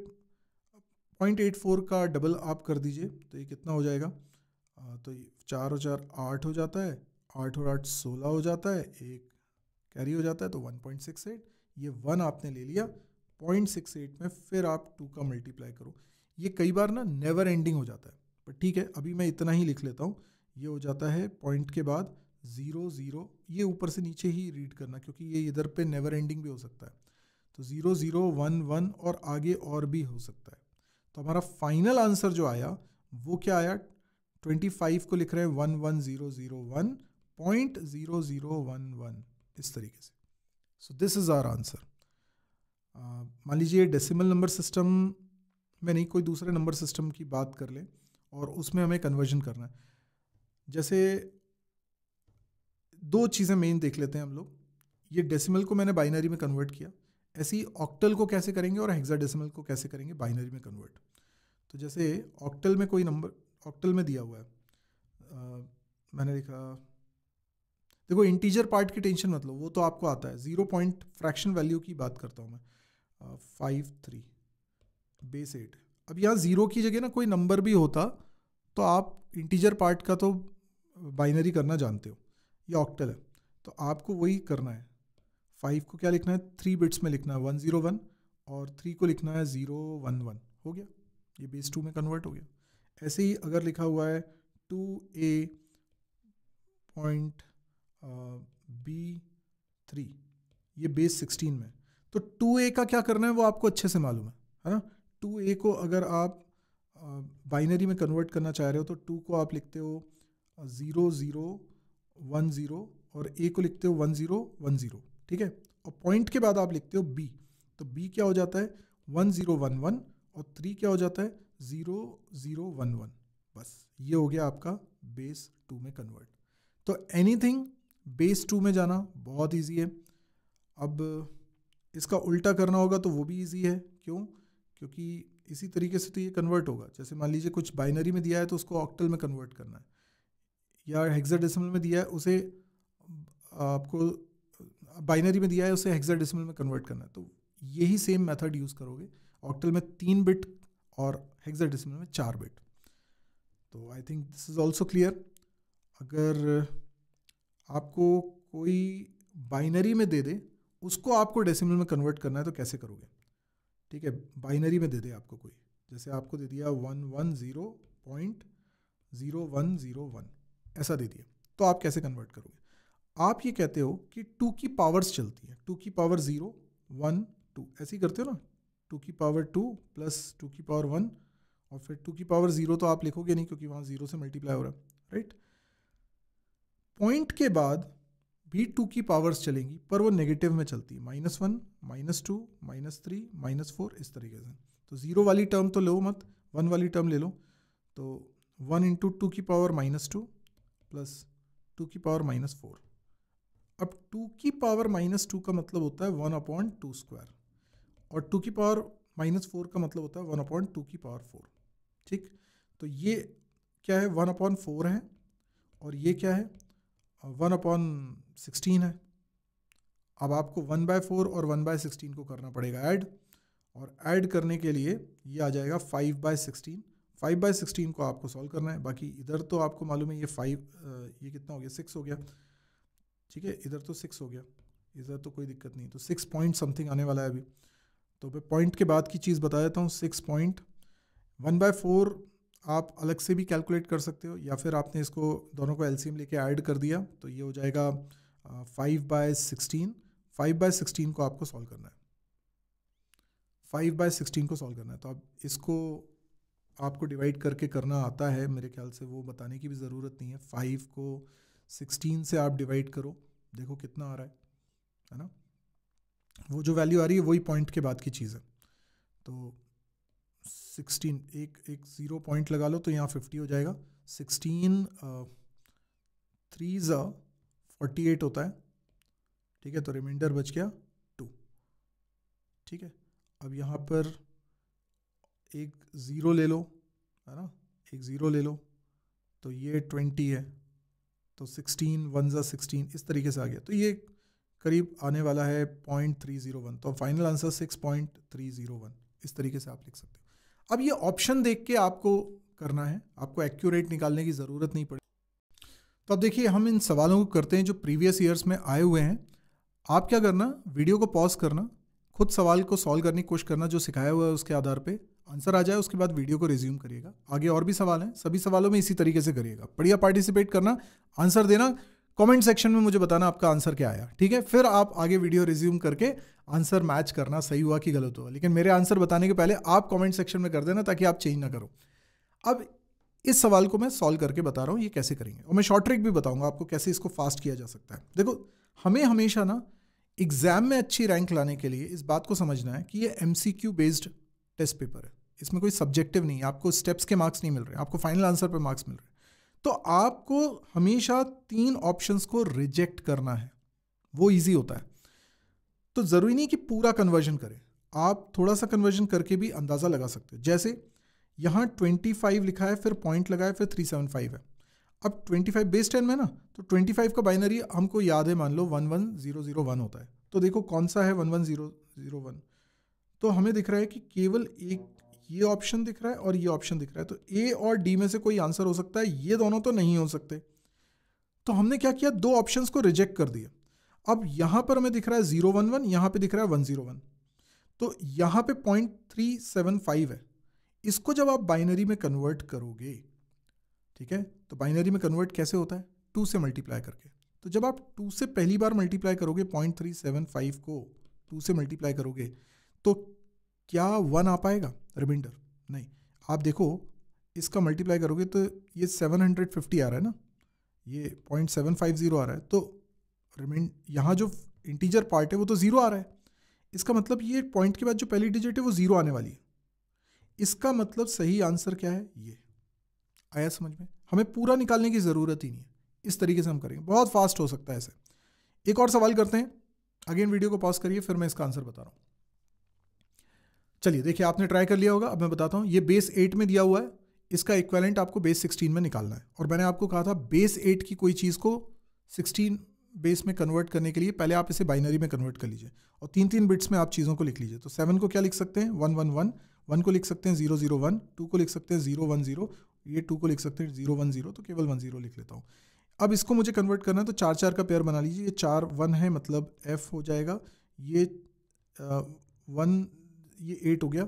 पॉइंट एट फोर का डबल आप कर दीजिए तो ये कितना हो जाएगा आ, तो चार और चार आठ हो जाता है आठ और आठ सोलह हो जाता है एक कैरी हो जाता है तो वन पॉइंट सिक्स एट ये वन आपने ले लिया पॉइंट सिक्स एट में फिर आप टू का मल्टीप्लाई करो ये कई बार ना नेवर एंडिंग हो जाता है पर ठीक है अभी मैं इतना ही लिख लेता हूँ ये हो जाता है पॉइंट के बाद ज़ीरो ज़ीरो ये ऊपर से नीचे ही रीड करना क्योंकि ये इधर पे नेवर एंडिंग भी हो सकता है तो ज़ीरो ज़ीरो वन वन और आगे और भी हो सकता है तो हमारा फाइनल आंसर जो आया वो क्या आया ट्वेंटी फाइव को लिख रहे हैं one one zero zero one point zero zero one one इस तरीके से so this is our answer मान लीजिए डेसिमल नंबर सिस्टम में नहीं कोई दूसरे नंबर सिस्टम की बात कर लें और उसमें हमें कन्वर्जन करना है जैसे दो चीज़ें मेन देख लेते हैं हम लोग ये डेसिमल को मैंने बाइनरी में कन्वर्ट किया ऐसे ही ऑक्टल को कैसे करेंगे और हेक्साडेसिमल को कैसे करेंगे बाइनरी में कन्वर्ट तो जैसे ऑक्टल में कोई नंबर ऑक्टल में दिया हुआ है आ, मैंने देखा देखो इंटीजर पार्ट की टेंशन मतलब वो तो आपको आता है ज़ीरो पॉइंट फ्रैक्शन वैल्यू की बात करता हूँ मैं फाइव थ्री बेस एट अब यहाँ ज़ीरो की जगह ना कोई नंबर भी होता तो आप इंटीजर पार्ट का तो बाइनरी करना जानते हो ये ऑक्टल है तो आपको वही करना है फाइव को क्या लिखना है थ्री बिट्स में लिखना है वन ज़ीरो वन और थ्री को लिखना है ज़ीरो वन वन हो गया ये बेस टू में कन्वर्ट हो गया ऐसे ही अगर लिखा हुआ है two A point B three ये बेस सिक्सटीन में तो टू ए का क्या करना है वो आपको अच्छे से मालूम है है ना टू ए को अगर आप बाइनरी uh, में कन्वर्ट करना चाह रहे हो तो टू को आप लिखते हो ज़ीरो ज़ीरो वन ज़ीरो और ए को लिखते हो वन ज़ीरो वन ज़ीरो ठीक है और पॉइंट के बाद आप लिखते हो बी तो बी क्या हो जाता है वन ज़ीरो वन वन और थ्री क्या हो जाता है ज़ीरो ज़ीरो वन वन बस ये हो गया आपका बेस टू में कन्वर्ट तो एनीथिंग बेस टू में जाना बहुत ईजी है अब इसका उल्टा करना होगा तो वो भी ईजी है क्यों क्योंकि इसी तरीके से तो ये कन्वर्ट होगा जैसे मान लीजिए कुछ बाइनरी में दिया है तो उसको ऑक्टल में कन्वर्ट करना है या हेक्साडेसिमल में दिया है उसे आपको बाइनरी में दिया है उसे हेक्साडेसिमल में कन्वर्ट करना है तो यही सेम मेथड यूज़ करोगे ऑक्टल में तीन बिट और हेक्साडेसिमल में चार बिट तो I think this is also clear अगर आपको कोई बाइनरी में दे दे उसको आपको डेसिमल में कन्वर्ट करना है तो कैसे करोगे ठीक है बाइनरी में दे दे आपको कोई जैसे आपको दे दिया one one zero point zero one zero one ऐसा दे दिया तो आप कैसे कन्वर्ट करोगे आप ये कहते हो कि टू की पावर्स चलती है टू की पावर ज़ीरो वन टू ऐसे ही करते हो ना टू की पावर टू प्लस टू की पावर वन और फिर टू की पावर ज़ीरो तो आप लिखोगे नहीं क्योंकि वहाँ ज़ीरो से मल्टीप्लाई हो रहा है राइट पॉइंट के बाद भी टू की पावर्स चलेंगी पर वो नेगेटिव में चलती है minus one minus two minus three minus four इस तरीके से तो ज़ीरो वाली टर्म तो लो मत वन वाली टर्म ले लो तो वन इंटू टू की power minus two plus two की पावर माइनस फोर अब टू की पावर माइनस टू का मतलब होता है वन अपॉइंट टू स्क्वायर और टू की पावर माइनस फोर का मतलब होता है वन अपॉइंट टू की पावर फोर ठीक तो ये क्या है वन अपॉन फोर है और ये क्या है वन अपॉन सिक्सटीन है अब आपको वन बाय फोर और वन बाय सिक्सटीन को करना पड़ेगा ऐड और ऐड करने के लिए ये आ जाएगा five by sixteen five by sixteen को आपको सॉल्व करना है बाकी इधर तो आपको मालूम है ये फाइव ये कितना हो गया सिक्स हो गया ठीक है इधर तो सिक्स हो गया इधर तो कोई दिक्कत नहीं तो सिक्स पॉइंट समथिंग आने वाला है अभी तो मैं पॉइंट के बाद की चीज़ बता देता हूँ six point one by four आप अलग से भी कैलकुलेट कर सकते हो या फिर आपने इसको दोनों को एलसीएम लेके ऐड कर दिया तो ये हो जाएगा five by sixteen five by sixteen को आपको सॉल्व करना है फाइव बाय सिक्सटीन को सॉल्व करना है तो आप इसको आपको डिवाइड करके करना आता है मेरे ख्याल से वो बताने की भी ज़रूरत नहीं है फाइव को सिक्सटीन से आप डिवाइड करो देखो कितना आ रहा है है ना वो जो वैल्यू आ रही है वही पॉइंट के बाद की चीज़ है तो सिक्सटीन एक एक ज़ीरो पॉइंट लगा लो तो यहाँ फिफ्टी हो जाएगा सिक्सटीन थ्री ज़ा फोर्टी एट होता है ठीक है तो रिमाइंडर बच गया टू ठीक है अब यहाँ पर एक ज़ीरो ले लो है ना एक ज़ीरो ले लो तो ये ट्वेंटी है तो सिक्सटीन वन ज़ा सिक्सटीन इस तरीके से आ गया तो ये करीब आने वाला है पॉइंट थ्री ज़ीरो वन तो final answer six point three zero one इस तरीके से आप लिख सकते हो अब ये ऑप्शन देख के आपको करना है आपको एक्यूरेट निकालने की ज़रूरत नहीं पड़ेगी तो अब देखिए हम इन सवालों को करते हैं जो प्रीवियस ईयर्स में आए हुए हैं आप क्या करना वीडियो को पॉज करना खुद सवाल को सॉल्व करने की कोशिश करना जो सिखाया हुआ है उसके आधार पर आंसर आ जाए उसके बाद वीडियो को रिज्यूम करिएगा आगे और भी सवाल हैं सभी सवालों में इसी तरीके से करिएगा बढ़िया पार्टिसिपेट करना आंसर देना कमेंट सेक्शन में मुझे बताना आपका आंसर क्या आया ठीक है फिर आप आगे वीडियो रिज्यूम करके आंसर मैच करना सही हुआ कि गलत हुआ लेकिन मेरे आंसर बताने के पहले आप कमेंट सेक्शन में कर देना ताकि आप चेंज ना करो अब इस सवाल को मैं सॉल्व करके बता रहा हूँ ये कैसे करेंगे और मैं शॉर्ट ट्रिक भी बताऊँगा आपको कैसे इसको फास्ट किया जा सकता है देखो हमें हमेशा ना एग्ज़ाम में अच्छी रैंक लाने के लिए इस बात को समझना है कि ये एम बेस्ड टेस्ट पेपर है इसमें कोई सब्जेक्टिव नहीं है आपको स्टेप्स के मार्क्स नहीं मिल रहे आपको फाइनल आंसर पर मार्क्स मिल रहे तो आपको हमेशा तीन ऑप्शंस को रिजेक्ट करना है वो इजी होता है तो ज़रूरी नहीं कि पूरा कन्वर्जन करें आप थोड़ा सा कन्वर्जन करके भी अंदाज़ा लगा सकते हो जैसे यहाँ 25 लिखा है फिर पॉइंट लगा है फिर 375 है अब 25 बेस टेन में ना तो 25 का बाइनरी हमको याद है मान लो 11001 होता है तो देखो कौन सा है 11001 तो हमें दिख रहा है कि केवल एक ये ऑप्शन दिख रहा है और ये ऑप्शन दिख रहा है तो ए और डी में से कोई आंसर हो सकता है ये दोनों तो नहीं हो सकते तो हमने क्या किया दो ऑप्शन को रिजेक्ट कर दिया अब यहाँ पर हमें दिख रहा है जीरो वन वन यहाँ पर दिख रहा है वन जीरो वन तो यहाँ पे पॉइंट थ्री सेवन फाइव है इसको जब आप बाइनरी में कन्वर्ट करोगे ठीक है तो बाइनरी में कन्वर्ट कैसे होता है टू से मल्टीप्लाई करके तो जब आप टू से पहली बार मल्टीप्लाई करोगे पॉइंट थ्री सेवन फाइव को टू से मल्टीप्लाई करोगे तो क्या वन आ पाएगा रिमाइंडर नहीं आप देखो इसका मल्टीप्लाई करोगे तो ये 750 आ रहा है ना ये पॉइंट सेवन फाइव ज़ीरो आ रहा है तो रिमाइंड यहाँ जो इंटीजर पार्ट है वो तो ज़ीरो आ रहा है इसका मतलब ये पॉइंट के बाद जो पहली डिजिट है वो ज़ीरो आने वाली है इसका मतलब सही आंसर क्या है ये आया समझ में हमें पूरा निकालने की ज़रूरत ही नहीं है इस तरीके से हम करेंगे बहुत फास्ट हो सकता है ऐसे एक और सवाल करते हैं अगेन वीडियो को पॉज करिए फिर मैं इसका आंसर बता रहा हूँ चलिए देखिए आपने ट्राई कर लिया होगा अब मैं बताता हूँ ये बेस एट में दिया हुआ है इसका इक्वेलेंट आपको बेस सिक्सटीन में निकालना है और मैंने आपको कहा था बेस एट की कोई चीज़ को सिक्सटीन बेस में कन्वर्ट करने के लिए पहले आप इसे बाइनरी में कन्वर्ट कर लीजिए और तीन तीन बिट्स में आप चीज़ों को लिख लीजिए तो सेवन को क्या लिख सकते हैं वन वन वन वन को लिख सकते हैं जीरो जीरो वन टू को लिख सकते हैं जीरो वन जीरो ये टू को लिख सकते हैं जीरो वन जीरो तो केवल वन जीरो लिख लेता हूँ अब इसको मुझे कन्वर्ट करना है तो चार चार का पेयर बना लीजिए ये चार वन है मतलब एफ हो जाएगा ये वन ये एट हो गया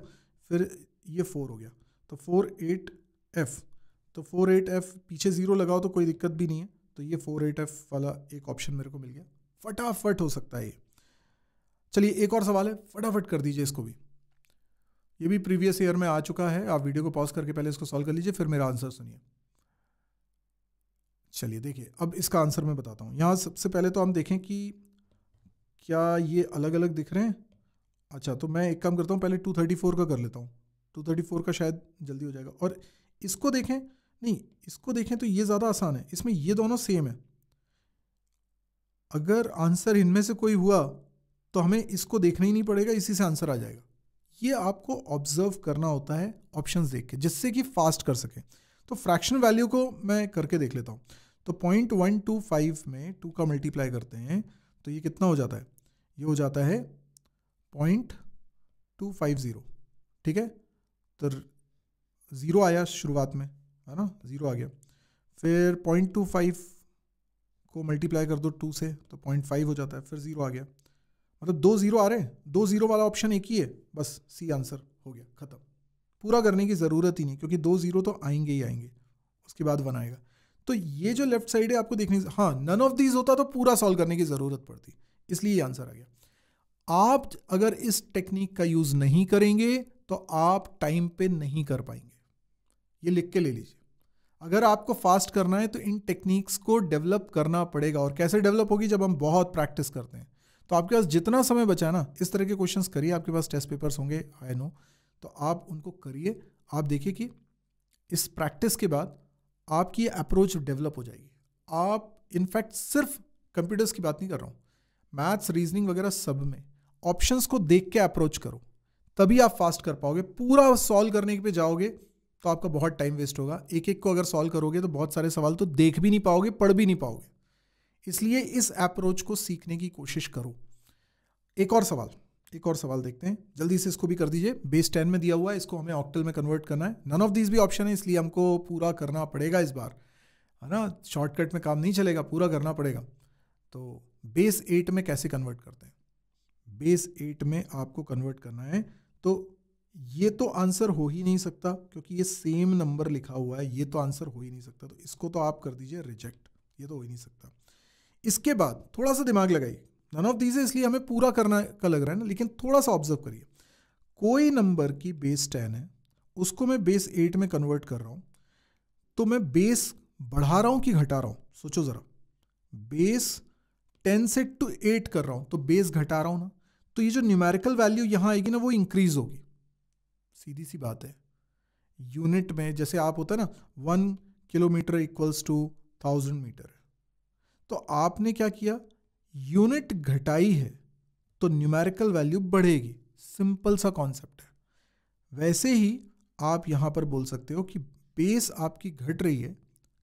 फिर ये फोर हो गया तो फोर एट एफ़ तो फोर एट एफ़ पीछे ज़ीरो लगाओ तो कोई दिक्कत भी नहीं है तो ये फोर एट एफ़ वाला एक ऑप्शन मेरे को मिल गया फटाफट हो सकता है ये चलिए एक और सवाल है फटाफट कर दीजिए इसको भी ये भी प्रीवियस ईयर में आ चुका है आप वीडियो को पॉज करके पहले इसको सॉल्व कर लीजिए फिर मेरा आंसर सुनिए चलिए देखिए अब इसका आंसर मैं बताता हूँ यहाँ सबसे पहले तो हम देखें कि क्या ये अलग अलग दिख रहे हैं अच्छा तो मैं एक काम करता हूँ पहले टू थर्टी फोर का कर लेता हूँ टू थर्टी फोर का शायद जल्दी हो जाएगा और इसको देखें नहीं इसको देखें तो ये ज़्यादा आसान है इसमें ये दोनों सेम है अगर आंसर इनमें से कोई हुआ तो हमें इसको देखना ही नहीं पड़ेगा इसी से आंसर आ जाएगा ये आपको ऑब्जर्व करना होता है ऑप्शन देख के जिससे कि फास्ट कर सकें तो फ्रैक्शन वैल्यू को मैं करके देख लेता हूँ तो पॉइंट वन टू फाइव में टू का मल्टीप्लाई करते हैं तो ये कितना हो जाता है ये हो जाता है पॉइंट टू फाइव ज़ीरो ठीक है तो ज़ीरो आया शुरुआत में है ना ज़ीरो आ गया फिर पॉइंट टू फाइव को मल्टीप्लाई कर दो टू से तो पॉइंट फाइव हो जाता है फिर ज़ीरो आ गया मतलब दो ज़ीरो आ रहे हैं दो ज़ीरो वाला ऑप्शन एक ही है बस सी आंसर हो गया ख़त्म पूरा करने की ज़रूरत ही नहीं क्योंकि दो ज़ीरो तो आएंगे ही आएंगे उसके बाद वन आएगा तो ये जो लेफ्ट साइड है आपको देखने हाँ नन ऑफ दीज होता तो पूरा सॉल्व करने की ज़रूरत पड़ती इसलिए ये आंसर आ गया आप अगर इस टेक्निक का यूज़ नहीं करेंगे तो आप टाइम पे नहीं कर पाएंगे ये लिख के ले लीजिए अगर आपको फास्ट करना है तो इन टेक्निक्स को डेवलप करना पड़ेगा और कैसे डेवलप होगी जब हम बहुत प्रैक्टिस करते हैं तो आपके पास जितना समय बचा ना इस तरह के क्वेश्चंस करिए आपके पास टेस्ट पेपर्स होंगे आई नो तो आप उनको करिए आप देखिए कि इस प्रैक्टिस के बाद आपकी अप्रोच डेवलप हो जाएगी आप इनफैक्ट सिर्फ कंप्यूटर्स की बात नहीं कर रहा हूँ मैथ्स रीजनिंग वगैरह सब में ऑप्शंस को देख के अप्रोच करो तभी आप फास्ट कर पाओगे पूरा सॉल्व करने पे जाओगे तो आपका बहुत टाइम वेस्ट होगा एक एक को अगर सॉल्व करोगे तो बहुत सारे सवाल तो देख भी नहीं पाओगे पढ़ भी नहीं पाओगे इसलिए इस अप्रोच को सीखने की कोशिश करो एक और सवाल एक और सवाल देखते हैं जल्दी से इसको भी कर दीजिए बेस टेन में दिया हुआ है इसको हमें ऑक्टल में कन्वर्ट करना है नन ऑफ दिस भी ऑप्शन है इसलिए हमको पूरा करना पड़ेगा इस बार है ना शॉर्टकट में काम नहीं चलेगा पूरा करना पड़ेगा तो बेस एट में कैसे कन्वर्ट करते हैं बेस एट में आपको कन्वर्ट करना है तो ये तो आंसर हो ही नहीं सकता क्योंकि ये सेम नंबर लिखा हुआ है ये तो आंसर हो ही नहीं सकता तो इसको तो आप कर दीजिए रिजेक्ट ये तो हो ही नहीं सकता इसके बाद थोड़ा सा दिमाग लगाइए नन ऑफ दीज है इसलिए हमें पूरा करना का लग रहा है ना लेकिन थोड़ा सा ऑब्जर्व करिए कोई नंबर की बेस टेन है उसको मैं बेस एट में कन्वर्ट कर रहा हूँ तो मैं बेस बढ़ा रहा हूँ कि घटा रहा हूँ सोचो ज़रा बेस टेन से टू एट कर रहा हूँ तो बेस घटा रहा हूँ ना तो ये जो न्यूमेरिकल वैल्यू यहाँ आएगी ना वो इंक्रीज होगी सीधी सी बात है यूनिट में जैसे आप होता है ना one kilometre equals two thousand metre तो आपने क्या किया यूनिट घटाई है तो न्यूमेरिकल वैल्यू बढ़ेगी सिंपल सा कॉन्सेप्ट है वैसे ही आप यहाँ पर बोल सकते हो कि बेस आपकी घट रही है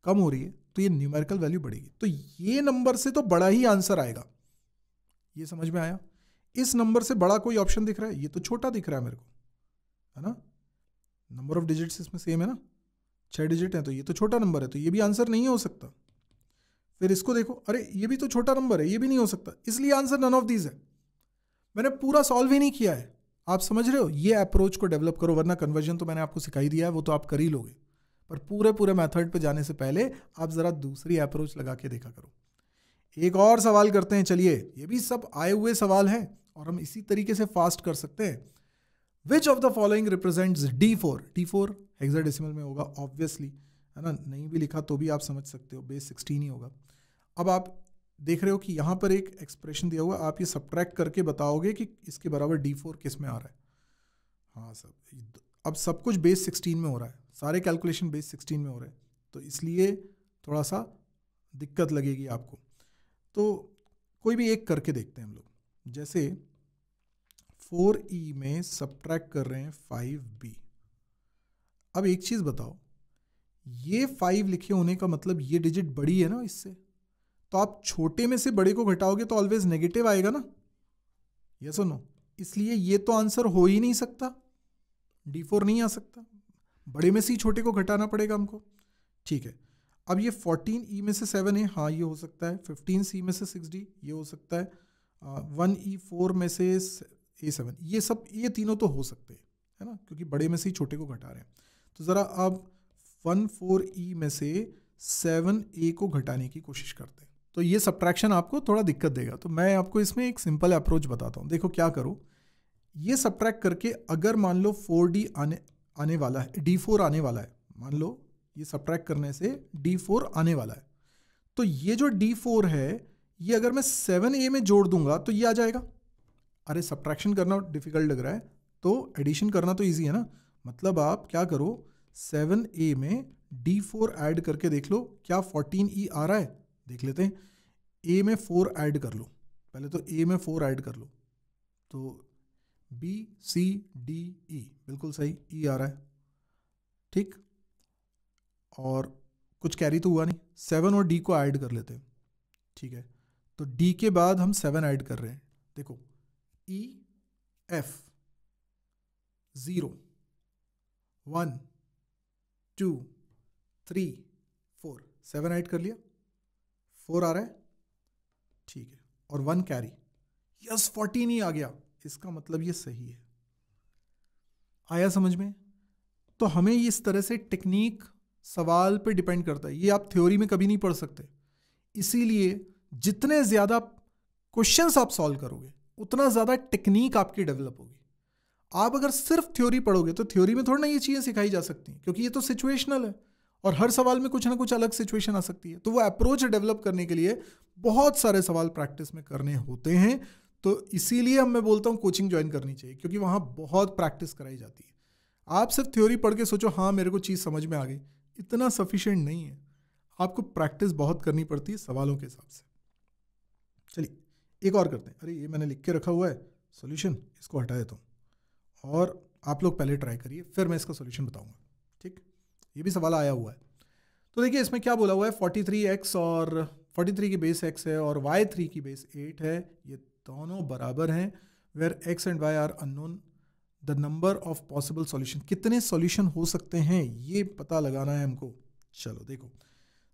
कम हो रही है तो ये न्यूमेरिकल वैल्यू बढ़ेगी तो ये नंबर से तो बड़ा ही आंसर आएगा ये समझ में आया इस नंबर से बड़ा कोई ऑप्शन दिख रहा है ये तो छोटा दिख रहा है मेरे को है ना नंबर ऑफ डिजिट्स इसमें सेम है ना छः डिजिट हैं तो ये तो छोटा नंबर है तो ये भी आंसर नहीं हो सकता फिर इसको देखो अरे ये भी तो छोटा नंबर है ये भी नहीं हो सकता इसलिए आंसर नन ऑफ दीज है मैंने पूरा सॉल्व ही नहीं किया है आप समझ रहे हो ये अप्रोच को डेवलप करो वरना कन्वर्जन तो मैंने आपको सिखाई दिया है वो तो आप कर ही लोगे पर पूरे पूरे मेथड पे जाने से पहले आप ज़रा दूसरी अप्रोच लगा के देखा करो एक और सवाल करते हैं चलिए ये भी सब आए हुए सवाल हैं और हम इसी तरीके से फास्ट कर सकते हैं which of the following represents D four D four hexadecimal में होगा ऑब्वियसली है ना नहीं भी लिखा तो भी आप समझ सकते हो बेस सिक्सटीन ही होगा अब आप देख रहे हो कि यहाँ पर एक एक्सप्रेशन दिया हुआ आप ये सब्ट्रैक्ट करके बताओगे कि इसके बराबर डी फोर किस में आ रहा है हाँ सब अब सब कुछ बेस सिक्सटीन में हो रहा है सारे कैलकुलेशन बेस सिक्सटीन में हो रहे हैं तो इसलिए थोड़ा सा दिक्कत लगेगी आपको तो कोई भी एक करके देखते हैं हम लोग जैसे फोर ई में सब्ट्रैक्ट कर रहे हैं फाइव बी अब एक चीज़ बताओ ये फाइव लिखे होने का मतलब ये डिजिट बड़ी है ना इससे तो आप छोटे में से बड़े को घटाओगे तो ऑलवेज नेगेटिव आएगा ना ये सुनो नो इसलिए ये तो आंसर हो ही नहीं सकता डी फोर नहीं आ सकता बड़े में से ही छोटे को घटाना पड़ेगा हमको ठीक है अब ये फोर्टीन ई e में से सेवन है हाँ ये हो सकता है फिफ्टीन सी में से सिक्स डी ये हो सकता है वन ई फोर में से ए सेवन ये सब ये तीनों तो हो सकते हैं है ना क्योंकि बड़े में से ही छोटे को घटा रहे हैं तो ज़रा आप वन फोर ई में से सेवन ए को घटाने की कोशिश करते हैं तो ये सब्ट्रैक्शन आपको थोड़ा दिक्कत देगा तो मैं आपको इसमें एक सिंपल अप्रोच बताता हूँ देखो क्या करो ये सब्ट्रैक्ट करके अगर मान लो फोर डी आने आने वाला है डी फोर आने वाला है मान लो ये सब्ट्रैक्ट करने से डी फोर आने वाला है तो ये जो डी फोर है ये अगर मैं सेवन ए में जोड़ दूंगा तो ये आ जाएगा अरे सब्ट्रैक्शन करना डिफिकल्ट लग रहा है तो एडिशन करना तो ईजी है ना मतलब आप क्या करो सेवन ए में डी फोर ऐड करके देख लो क्या फोर्टीन ई e आ रहा है देख लेते हैं ए में फोर ऐड कर लो पहले तो ए में फोर ऐड कर लो तो बी सी डी ई बिल्कुल सही ई e आ रहा है ठीक और कुछ कैरी तो हुआ नहीं सेवन और डी को ऐड कर लेते हैं ठीक है तो डी के बाद हम सेवन ऐड कर रहे हैं देखो E F zero one two three four seven add कर लिया फोर आ रहा है ठीक है और वन कैरी यस फोर्टीन ही आ गया इसका मतलब ये सही है आया समझ में तो हमें इस तरह से टेक्निक सवाल पे डिपेंड करता है ये आप थ्योरी में कभी नहीं पढ़ सकते इसीलिए जितने ज़्यादा क्वेश्चंस आप सॉल्व करोगे उतना ज़्यादा टेक्निक आपकी डेवलप होगी आप अगर सिर्फ थ्योरी पढ़ोगे तो थ्योरी में थोड़ी ना ये चीज़ें सिखाई जा सकती हैं क्योंकि ये तो सिचुएशनल है और हर सवाल में कुछ ना कुछ अलग सिचुएशन आ सकती है तो वो अप्रोच डेवलप करने के लिए बहुत सारे सवाल प्रैक्टिस में करने होते हैं तो इसीलिए हम मैं बोलता हूँ कोचिंग ज्वाइन करनी चाहिए क्योंकि वहाँ बहुत प्रैक्टिस कराई जाती है आप सिर्फ थ्योरी पढ़ के सोचो हाँ मेरे को चीज़ समझ में आ गई इतना सफिशेंट नहीं है आपको प्रैक्टिस बहुत करनी पड़ती है सवालों के हिसाब से चलिए एक और करते हैं अरे ये मैंने लिख के रखा हुआ है सोल्यूशन इसको हटा देता हूँ और आप लोग पहले ट्राई करिए फिर मैं इसका सोल्यूशन बताऊँगा ठीक ये भी सवाल आया हुआ है तो देखिए इसमें क्या बोला हुआ है फोर्टी थ्री एक्स और फोर्टी थ्री की बेस एक्स है और वाई थ्री की बेस एट है ये दोनों बराबर हैं where X and Y are unknown the number of possible solution कितने सॉल्यूशन हो सकते हैं ये पता लगाना है हमको चलो देखो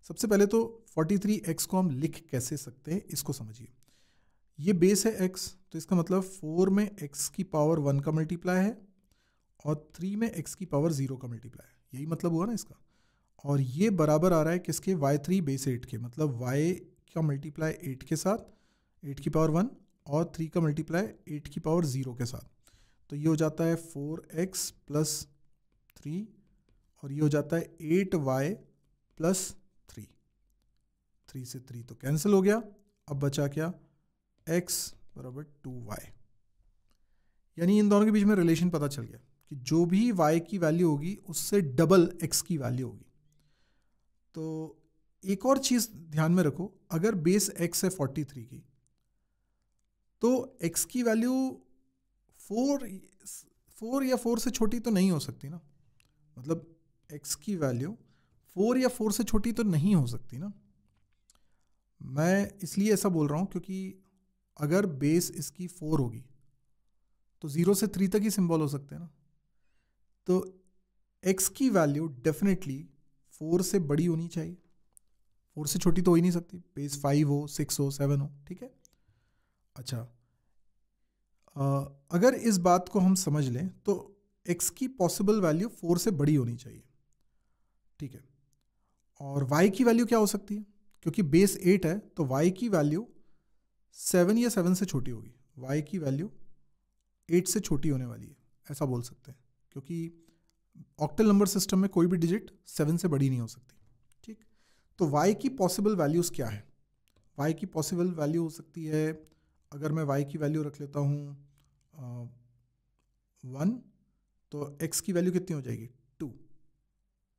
सबसे पहले तो थ्री एक्स को हम लिख कैसे सकते हैं इसको समझिए ये बेस है एक्स तो इसका मतलब फोर में एक्स की पावर वन का मल्टीप्लाई है और थ्री में एक्स की पावर ज़ीरो का मल्टीप्लाई है यही मतलब हुआ ना इसका और ये बराबर आ रहा है किसके वाई थ्री बेस एट के मतलब वाई का मल्टीप्लाई एट के साथ एट की पावर वन और थ्री का मल्टीप्लाई एट की पावर ज़ीरो के साथ तो ये हो जाता है फोर एक्स प्लस थ्री और ये हो जाता है एट वाई प्लस थ्री से थ्री तो कैंसिल हो गया अब बचा क्या एक्स बराबर टू वाई यानी इन दोनों के बीच में रिलेशन पता चल गया कि जो भी वाई की वैल्यू होगी उससे डबल एक्स की वैल्यू होगी तो एक और चीज़ ध्यान में रखो अगर बेस एक्स है फोर्टी थ्री की तो एक्स की वैल्यू फोर फोर या फोर से छोटी तो नहीं हो सकती ना मतलब एक्स की वैल्यू फोर या फोर से छोटी तो नहीं हो सकती ना मैं इसलिए ऐसा बोल रहा हूँ क्योंकि अगर बेस इसकी फोर होगी तो ज़ीरो से थ्री तक ही सिंबल हो सकते हैं ना तो एक्स की वैल्यू डेफिनेटली फोर से बड़ी होनी चाहिए फोर से छोटी तो हो ही नहीं सकती बेस फाइव हो सिक्स हो सेवन हो ठीक है अच्छा आ, अगर इस बात को हम समझ लें तो एक्स की पॉसिबल वैल्यू फोर से बड़ी होनी चाहिए ठीक है और वाई की वैल्यू क्या हो सकती है क्योंकि बेस एट है तो वाई की वैल्यू सेवन या सेवन से छोटी होगी वाई की वैल्यू एट से छोटी होने वाली है ऐसा बोल सकते हैं क्योंकि ऑक्टल नंबर सिस्टम में कोई भी डिजिट सेवन से बड़ी नहीं हो सकती ठीक तो वाई की पॉसिबल वैल्यूज़ क्या है वाई की पॉसिबल वैल्यू हो सकती है अगर मैं वाई की वैल्यू रख लेता हूँ वन तो एक्स की वैल्यू कितनी हो जाएगी टू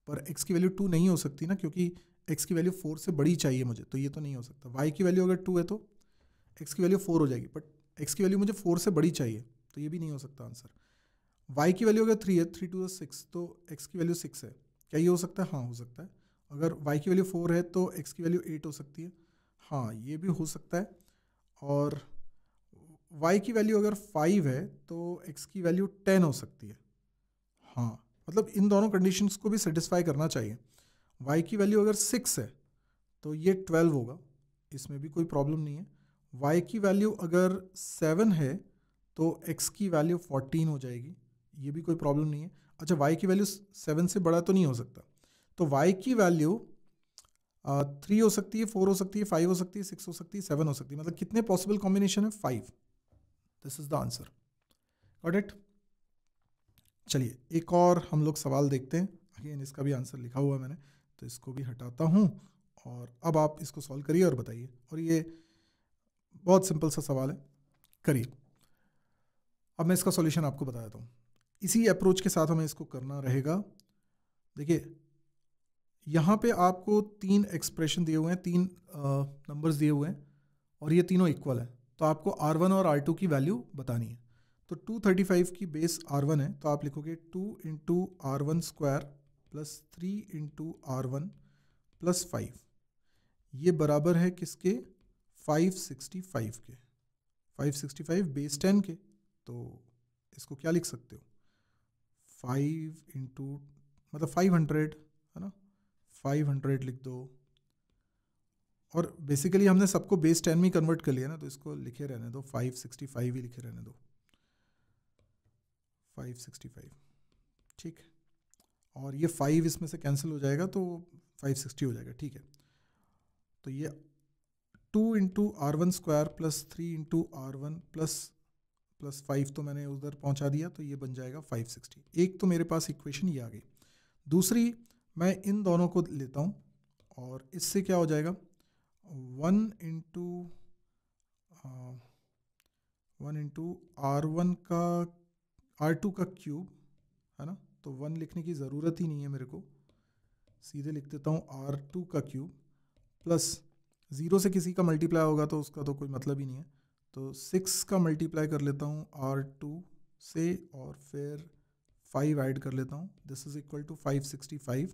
पर एक्स की वैल्यू टू नहीं हो सकती ना क्योंकि एक्स की वैल्यू फोर से बड़ी चाहिए मुझे तो ये तो नहीं हो सकता वाई की वैल्यू अगर टू है तो एक्स की वैल्यू फोर हो जाएगी बट एक्स की वैल्यू मुझे फोर से बड़ी चाहिए तो ये भी नहीं हो सकता आंसर वाई की वैल्यू अगर थ्री है थ्री टू सिक्स तो एक्स की वैल्यू सिक्स है क्या ये हो सकता है हाँ हो सकता है अगर वाई की वैल्यू फोर है तो एक्स की वैल्यू एट हो सकती है हाँ ये भी हो सकता है और वाई की वैल्यू अगर फाइव है तो एक्स की वैल्यू टेन हो सकती है हाँ मतलब इन दोनों कंडीशंस को भी सेटिस्फाई करना चाहिए y की वैल्यू अगर सिक्स है तो ये ट्वेल्व होगा इसमें भी कोई प्रॉब्लम नहीं है y की वैल्यू अगर सेवन है तो x की वैल्यू फोर्टीन हो जाएगी ये भी कोई प्रॉब्लम नहीं है अच्छा y की वैल्यू सेवन से बड़ा तो नहीं हो सकता तो y की वैल्यू थ्री हो सकती है फोर हो सकती है फाइव हो सकती है सिक्स हो सकती है सेवन हो सकती है मतलब कितने पॉसिबल कॉम्बिनेशन है five this is the answer got it चलिए एक और हम लोग सवाल देखते हैं अगेन इसका भी आंसर लिखा हुआ है मैंने तो इसको भी हटाता हूँ और अब आप इसको सॉल्व करिए और बताइए और ये बहुत सिंपल सा सवाल है करिए अब मैं इसका सॉल्यूशन आपको बता देता हूँ इसी अप्रोच के साथ हमें इसको करना रहेगा देखिए यहाँ पे आपको तीन एक्सप्रेशन दिए हुए हैं तीन नंबर्स दिए हुए हैं और ये तीनों इक्वल है तो आपको आर वन और आर टू की वैल्यू बतानी है तो टू थर्टी फाइव की बेस आर वन है तो आप लिखोगे two into R one square plus three into R one plus five ये बराबर है किसके फाइव सिक्सटी फाइव के five sixty five base ten के तो इसको क्या लिख सकते हो फाइव इंटू मतलब फाइव हंड्रेड है ना फाइव हंड्रेड लिख दो और बेसिकली हमने सबको बेस टेन में कन्वर्ट कर लिया ना तो इसको लिखे रहने दो फाइव सिक्सटी फाइव ही लिखे रहने दो फाइव सिक्सटी फाइव ठीक है और ये फाइव इसमें से कैंसिल हो जाएगा तो फाइव सिक्सटी हो जाएगा ठीक है तो ये two into R one square plus three into R one plus plus five तो मैंने उधर पहुंचा दिया तो ये बन जाएगा फाइव सिक्सटी एक तो मेरे पास इक्वेशन ये आ गई दूसरी मैं इन दोनों को लेता हूँ और इससे क्या हो जाएगा one into one into R one का आर टू का क्यूब है ना तो वन लिखने की ज़रूरत ही नहीं है मेरे को सीधे लिख देता हूँ आर टू का क्यूब प्लस ज़ीरो से किसी का मल्टीप्लाई होगा तो उसका तो कोई मतलब ही नहीं है तो सिक्स का मल्टीप्लाई कर लेता हूँ आर टू से और फिर फाइव ऐड कर लेता हूँ this is equal to five sixty five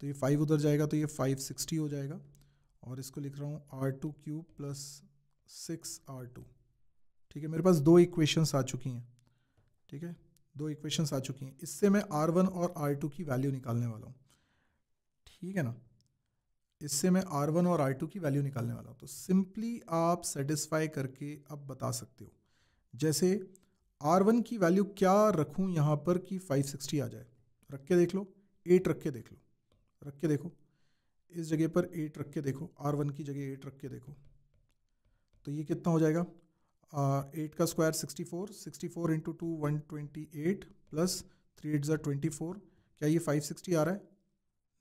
तो ये फाइव उधर जाएगा तो ये फाइव सिक्सटी हो जाएगा और इसको लिख रहा हूँ R two cube plus six R two ठीक है मेरे पास दो इक्वेशंस आ चुकी हैं ठीक है दो इक्वेशंस आ चुकी हैं इससे मैं आर वन और आर टू की वैल्यू निकालने वाला हूँ ठीक है ना इससे मैं आर वन और आर टू की वैल्यू निकालने वाला हूँ तो सिंपली आप सेटिस्फाई करके अब बता सकते हो जैसे आर वन की वैल्यू क्या रखूँ यहाँ पर कि फाइव सिक्सटी आ जाए रख के देख लो एट रख के देख लो रख के देखो इस जगह पर एट रख के देखो आर वन की जगह एट रख के देखो तो ये कितना हो जाएगा एट का square sixty four sixty four into two one twenty eight plus three eight are twenty four क्या ये फाइव सिक्सटी आ रहा है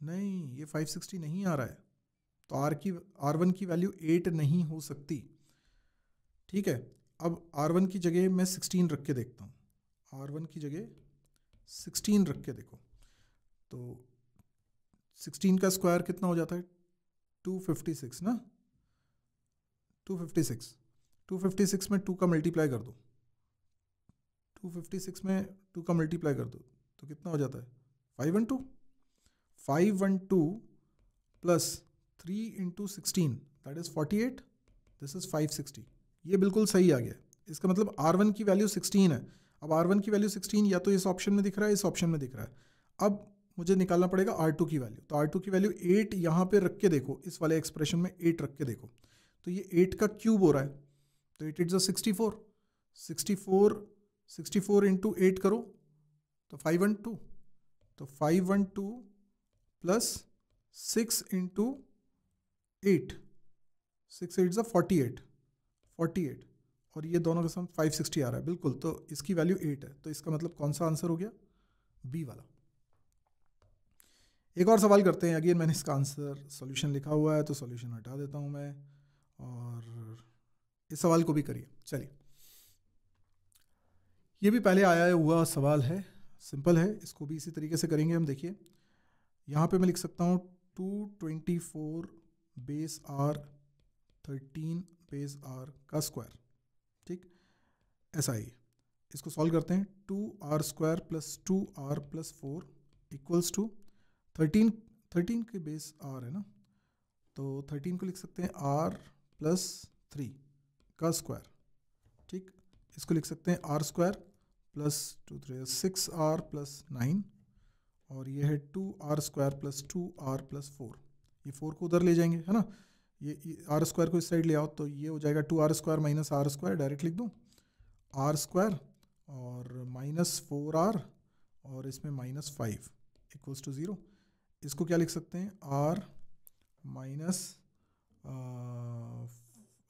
नहीं ये फाइव सिक्सटी नहीं आ रहा है तो आर की आर वन की वैल्यू एट नहीं हो सकती ठीक है अब आर वन की जगह मैं सिक्सटीन रख के देखता हूँ आर वन की जगह सिक्सटीन रख के देखो तो सिक्सटीन का स्क्वायर कितना हो जाता है टू फिफ्टी सिक्स ना टू फिफ्टी सिक्स 256 में टू का मल्टीप्लाई कर दो 256 में टू का मल्टीप्लाई कर दो तो कितना हो जाता है five one two five one two plus three into sixteen that is forty eight this is five sixty ये बिल्कुल सही आ गया इसका मतलब आर वन की वैल्यू सिक्सटीन है अब आर वन की वैल्यू सिक्सटीन या तो इस ऑप्शन में दिख रहा है इस ऑप्शन में दिख रहा है अब मुझे निकालना पड़ेगा आर टू की वैल्यू तो आर टू की वैल्यू एट यहाँ पे रख के देखो इस वाले एक्सप्रेशन में एट रख के देखो तो ये एट का क्यूब हो रहा है तो eight it's sixty four sixty four sixty four into eight करो तो फाइव वन टू तो five one two plus six into eight six eight uh forty eight forty eight और ये दोनों के सम फाइव सिक्सटी आ रहा है बिल्कुल तो इसकी वैल्यू एट है तो इसका मतलब कौन सा आंसर हो गया बी वाला एक और सवाल करते हैं अगेन मैंने इसका आंसर सॉल्यूशन लिखा हुआ है तो सॉल्यूशन हटा देता हूँ मैं और इस सवाल को भी करिए चलिए ये भी पहले आया हुआ सवाल है सिंपल है इसको भी इसी तरीके से करेंगे हम देखिए यहाँ पे मैं लिख सकता हूँ two twenty four base R thirteen base R का स्क्वायर ठीक ऐसा ही इसको सॉल्व करते हैं two R square plus two R plus four equals to thirteen thirteen के बेस आर है ना तो थर्टीन को लिख सकते हैं आर प्लस थ्री का स्क्वायर ठीक इसको लिख सकते हैं R square plus two three six R plus nine और ये है two R square plus two R plus four ये फोर को उधर ले जाएंगे है ना ये, आर स्क्वायर को इस साइड ले आओ तो ये हो जाएगा two R square minus R square direct लिख दूँ आर स्क्वायर और माइनस फोर आर और इसमें minus five equals to zero इसको क्या लिख सकते हैं R minus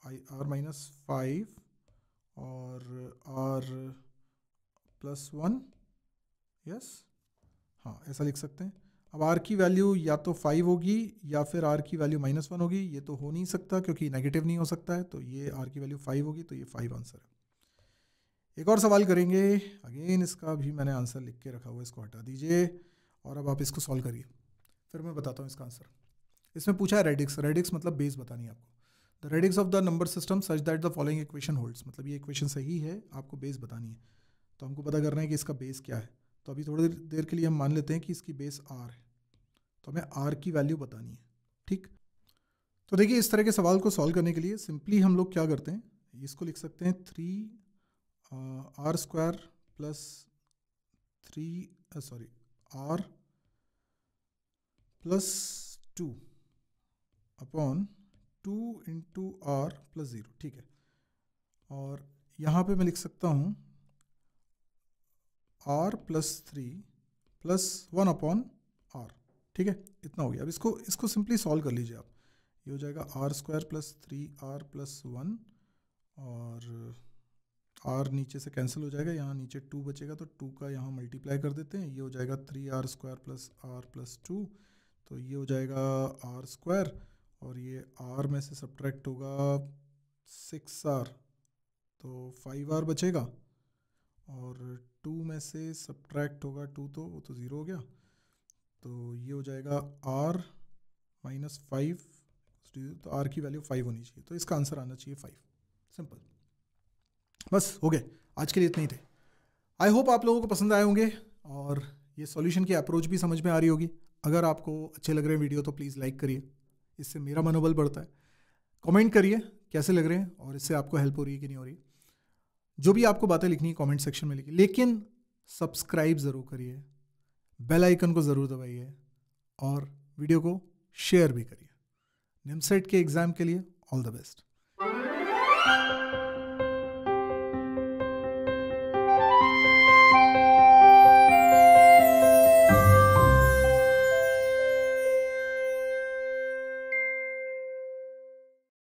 I R minus five और आर प्लस वन यस हाँ ऐसा लिख सकते हैं अब आर की वैल्यू या तो फाइव होगी या फिर आर की वैल्यू माइनस वन होगी ये तो हो नहीं सकता क्योंकि नेगेटिव नहीं हो सकता है तो ये आर की वैल्यू फाइव होगी तो ये फाइव आंसर है एक और सवाल करेंगे अगेन इसका भी मैंने आंसर लिख के रखा हुआ इसको हटा दीजिए और अब आप इसको सॉल्व करिए फिर मैं बताता हूँ इसका आंसर इसमें पूछा है रेडिक्स रेडिक्स मतलब बेस बतानी है आपको the radix of the number system such that the following equation holds मतलब ये इक्वेशन सही है आपको बेस बतानी है तो हमको पता करना है कि इसका बेस क्या है तो अभी थोड़ी देर देर के लिए हम मान लेते हैं कि इसकी बेस आर है तो हमें आर की वैल्यू बतानी है ठीक तो देखिए इस तरह के सवाल को सॉल्व करने के लिए सिंपली हम लोग क्या करते हैं इसको लिख सकते हैं three R square plus three sorry R plus two upon two into R plus zero ठीक है और यहाँ पे मैं लिख सकता हूँ R plus three plus one upon R ठीक है इतना हो गया अब इसको इसको सिंपली सॉल्व कर लीजिए आप ये हो जाएगा R square plus three R plus one और आर नीचे से कैंसिल हो जाएगा यहाँ नीचे टू बचेगा तो टू का यहाँ मल्टीप्लाई कर देते हैं ये हो जाएगा three R square plus R plus two तो ये हो जाएगा आर स्क्वायर और ये आर में से सब्ट्रैक्ट होगा सिक्स आर तो फाइव आर बचेगा और टू में से सब्ट्रैक्ट होगा टू तो वो तो ज़ीरो हो गया तो ये हो जाएगा आर माइनस फाइव तो आर की वैल्यू फाइव होनी चाहिए तो इसका आंसर आना चाहिए फाइव सिंपल बस हो गए आज के लिए इतने ही थे आई होप आप लोगों को पसंद आए होंगे और ये सॉल्यूशन की अप्रोच भी समझ में आ रही होगी अगर आपको अच्छे लग रहे हैं वीडियो तो प्लीज़ लाइक करिए इससे मेरा मनोबल बढ़ता है कमेंट करिए कैसे लग रहे हैं और इससे आपको हेल्प हो रही है कि नहीं हो रही जो भी आपको बातें लिखनी है कमेंट सेक्शन में लिखिए लेकिन सब्सक्राइब ज़रूर करिए बेल आइकन को ज़रूर दबाइए और वीडियो को शेयर भी करिए निमसेट के एग्ज़ाम के लिए ऑल द बेस्ट